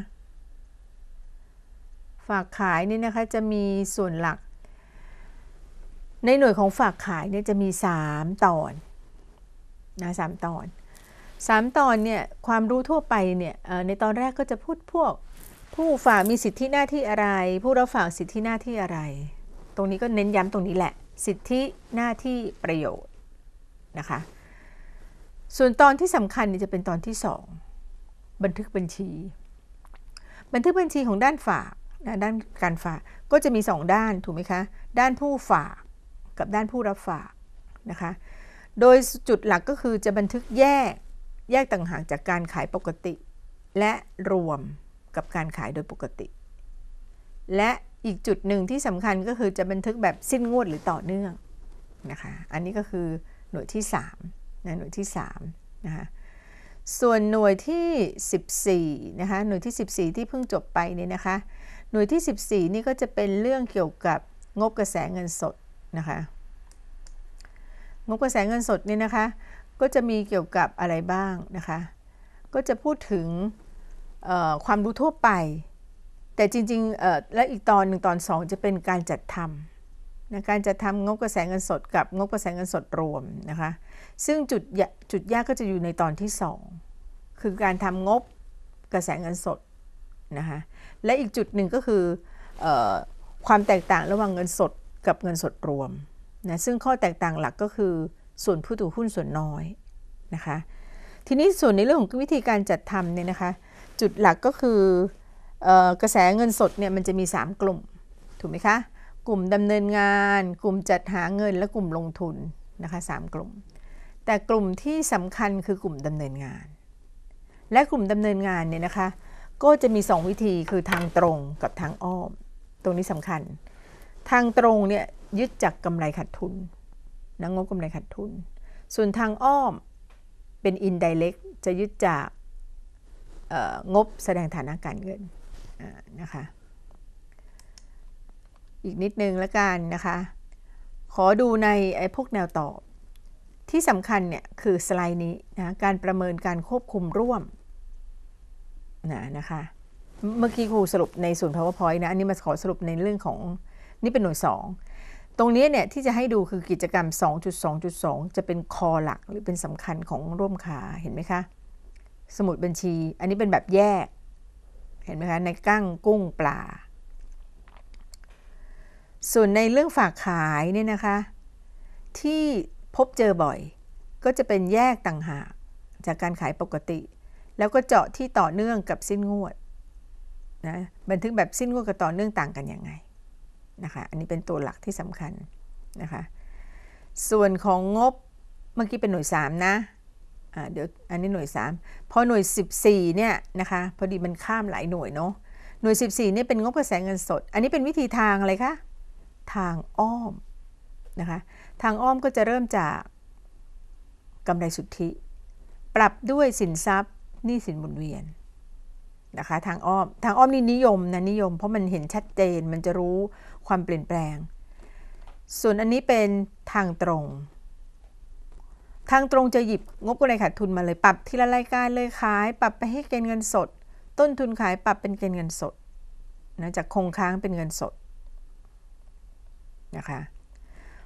S1: ฝากขายนี่นะคะจะมีส่วนหลัก ในหน่วยของฝากขายเนี่ยจะมี 3 ตอนนะสตอน 3 ตอนเนี่ยความรู้ทั่วไปเนี่ยในตอนแรกก็จะพูดพวกผู้ฝากมีสิทธิหน้าที่อะไร ผู้รับฝากสิทธิหน้าที่อะไร ตรงนี้ก็เน้นย้ำตรงนี้แหละ สิทธิหน้าที่ประโยชน์นะคะส่วนตอนที่สำคัญจะเป็นตอนที่ 2 บันทึกบัญชี บันทึกบัญชีของด้านฝากนะด้านการฝากก็จะมี 2 ด้านถูกไหมคะด้านผู้ฝากกับด้านผู้รับฝากนะคะโดยจุดหลักก็คือจะบันทึกแยกแยกต่างหากจากการขายปกติ และรวมกับการขายโดยปกติ และอีกจุดหนึ่งที่สำคัญก็คือจะบันทึกแบบสิ้นงวดหรือต่อเนื่องนะคะ อันนี้ก็คือหน่วยที่3นะหน่วยที่3นะคะส่วนหน่วยที่ 14นะคะหน่วยที่ 14 ที่เพิ่งจบไปเนี่ยนะคะน่วยที่14นี่ก็จะเป็นเรื่องเกี่ยวกับ งบกระแสเงินสดนะคะงบกระแสเงินสดเนี่ยนะคะก็จะมีเกี่ยวกับอะไรบ้างนะคะ ก็จะพูดถึงความรู้ทั่วไป แต่จริงๆและอีกตอนหนึ่งตอนสองจะเป็นการจัดทำนะการจัดทำงบกระแสเงินสดกับงบกระแสเงินสดรวมนะคะซึ่งจุดจุดยากก็จะอยู่ในตอนที่สองคือการทำงบกระแสเงินสดนะคะและอีกจุดหนึ่งก็คืออความแตกต่างระหว่างเงินสดกับเงินสดรวมนะซึ่งข้อแตกต่างหลักก็คือ ส่วนผู้ถือหุ้นส่วนน้อยนะคะ ทีนี้ส่วนในเรื่องของวิธีการจัดทำเนี่ยนะคะ จุดหลักก็คืออกระแสเงินสดเนี่ยมันจะมี 3 กลุ่ม ถูกไหมคะ กลุ่มดำเนินงาน กลุ่มจัดหาเงิน และกลุ่มลงทุนนะคะสกลุ่ม แต่กลุ่มที่สำคัญคือกลุ่มดำเนินงาน และกลุ่มดำเนินงานเนี่ยนะคะก็จะมี 2 วิธีคือทางตรงกับทางอ้อม ตรงนี้สำคัญ ทางตรงเนี่ยยึดจากกำไรขาดทุนนะงบกำไรขาดทุน ส่วนทางอ้อมเป็นอินดิเล็กจะยึดจากงบแสดงฐานะการเงินนะคะ อีกนิดนึงละกันนะคะ ขอดูในไอ้พวกแนวตอบ ที่สำคัญเนี่ยคือสไลด์นี้นะการประเมินการควบคุมร่วมนะนะคะ เมื่อกี้ครูสรุปในส่วน powerpoint นะ อันนี้มาขอสรุปในเรื่องของ นี่เป็นหน่วย2 ตรงนี้เนี่ยที่จะให้ดูคือกิจกรรม 2.2.2 จะเป็นคอหลักหรือเป็นสำคัญของร่วมขาเห็นไหมคะ สมุดบัญชีอันนี้เป็นแบบแยก เห็นไหมคะ ในกั้งกุ้งปลาส่วนในเรื่องฝากขายเนี่ยนะคะที่พบเจอบ่อย ก็จะเป็นแยกต่างหากจากการขายปกติแล้วก็เจาะที่ต่อเนื่องกับสิ้นงวดนะบันทึกแบบสิ้นงวดกับต่อเนื่องต่างกันยังไงนะคะ อันนี้เป็นตัวหลักที่สำคัญนะคะ ส่วนของงบเมื่อกี้เป็นหน่วย3นะเดี๋ยวอันนี้หน่วย3พอหน่วย14เนี่ยนะคะ พอดีมันข้ามหลายหน่วยเนาะ หน่วย14เนี่ยเป็นงบกระแสเงินสด อันนี้เป็นวิธีทางอะไรคะ ทางอ้อมนะคะ ทางอ้อมก็จะเริ่มจากกำไรสุทธิ ปรับด้วยสินทรัพย์หนี้สินหมุนเวียนนะคะทางอ้อมทางอ้อมนี่นิยมนะ นิยมเพราะมันเห็นชัดเจนมันจะรู้ความเปลี่ยนแปลง ส่วนอันนี้เป็นทางตรง ทางตรงจะหยิบงบกำไรขาดทุนมาเลยปรับทีละรายการเลยขายปรับไปให้เกณฑ์เงินสด ต้นทุนขายปรับเป็นเกณฑ์เงินสดนะจากคงค้างเป็นเงินสดนะคะ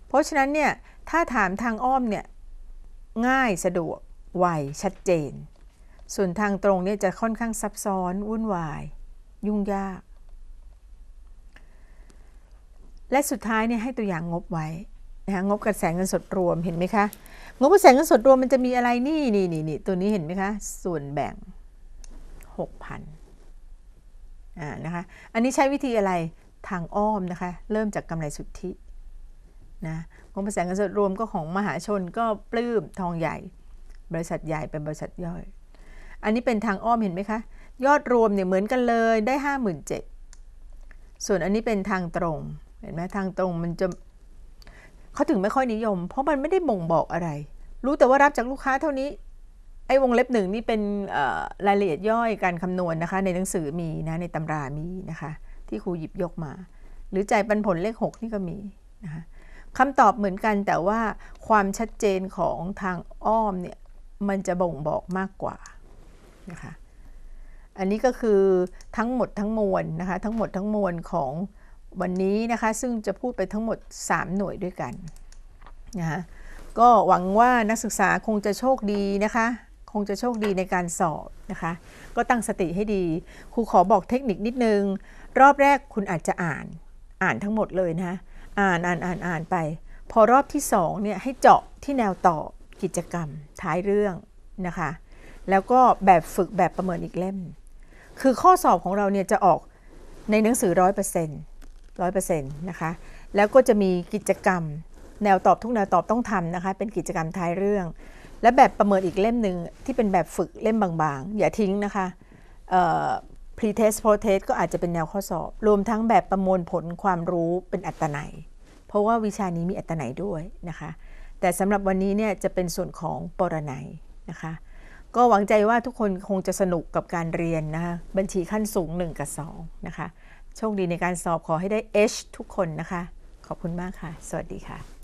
S1: เพราะฉะนั้นเนี่ยถ้าถามทางอ้อมเนี่ยง่ายสะดวกไวชัดเจนส่วนทางตรงเนี่ยจะค่อนข้างซับซ้อน วุ่นวาย ยุ่งยาก และสุดท้ายเนี่ยให้ตัวอย่างงบไว้นะคะงบกระแสเงินสดรวมเห็นไหมคะงบกระแสเงินสดรวมมันจะมีอะไรนี่นี่นี่นี่ตัวนี้เห็นไหมคะ ส่วนแบ่ง6พันอ่านะคะอันนี้ใช้วิธีอะไรทางอ้อมนะคะ เริ่มจากกำไรสุทธินะงบกระแสเงินสดรวมก็ของมหาชนก็ปลื้มทองใหญ่ บริษัทใหญ่เป็นบริษัทย่อยอันนี้เป็นทางอ้อมเห็นไหมคะ ยอดรวมเนี่ยเหมือนกันเลยได้ 57,000ส่วนอันนี้เป็นทางตรง เห็นไหมทางตรงมันจะเขาถึงไม่ค่อยนิยม เพราะมันไม่ได้บ่งบอกอะไร รู้แต่ว่ารับจากลูกค้าเท่านี้ ไอ้วงเล็บหนึ่งนี่เป็นรายละเอียดย่อยการคำนวณนะคะในหนังสือมีนะในตำรามีนะคะ ที่ครูหยิบยกมา หรือจ่ายปันผลเลข 6 นี่ก็มีนะคะคำตอบเหมือนกันแต่ว่าความชัดเจนของทางอ้อมเนี่ยมันจะบ่งบอกมากกว่านะคะ อันนี้ก็คือทั้งหมดทั้งมวลนะคะ ทั้งหมดทั้งมวลของวันนี้นะคะ ซึ่งจะพูดไปทั้งหมด 3 หน่วยด้วยกัน นะคะก็หวังว่านักศึกษาคงจะโชคดีนะคะ คงจะโชคดีในการสอบนะคะ ก็ตั้งสติให้ดีครูขอบอกเทคนิคนิดนึง รอบแรกคุณอาจจะอ่านอ่านทั้งหมดเลยนะคะ อ่านอ่านอ่านอ่านไป พอรอบที่2เนี่ย ให้เจาะที่แนวต่อกิจกรรมท้ายเรื่องนะคะแล้วก็แบบฝึกแบบประเมินอีกเล่ม คือข้อสอบของเราเนี่ยจะออกในหนังสือร้อยเปอร์เซ็นต์ร้อยเปอร์เซ็นต์นะคะ แล้วก็จะมีกิจกรรม แนวตอบทุกแนวตอบต้องทำนะคะ เป็นกิจกรรมท้ายเรื่อง และแบบประเมินอีกเล่มหนึ่งที่เป็นแบบฝึกเล่มบางๆ อย่าทิ้งนะคะ pre-test pro-test ก็อาจจะเป็นแนวข้อสอบ รวมทั้งแบบประมวลผลความรู้เป็นอัตนัยเพราะว่าวิชานี้มีอัตนัยด้วยนะคะ แต่สำหรับวันนี้เนี่ยจะเป็นส่วนของปรนัยนะคะก็หวังใจว่าทุกคนคงจะสนุกกับการเรียนนะคะบัญชีขั้นสูง 1 กับ 2 นะคะโชคดีในการสอบขอให้ได้ H ทุกคนนะคะ ขอบคุณมากค่ะ สวัสดีค่ะ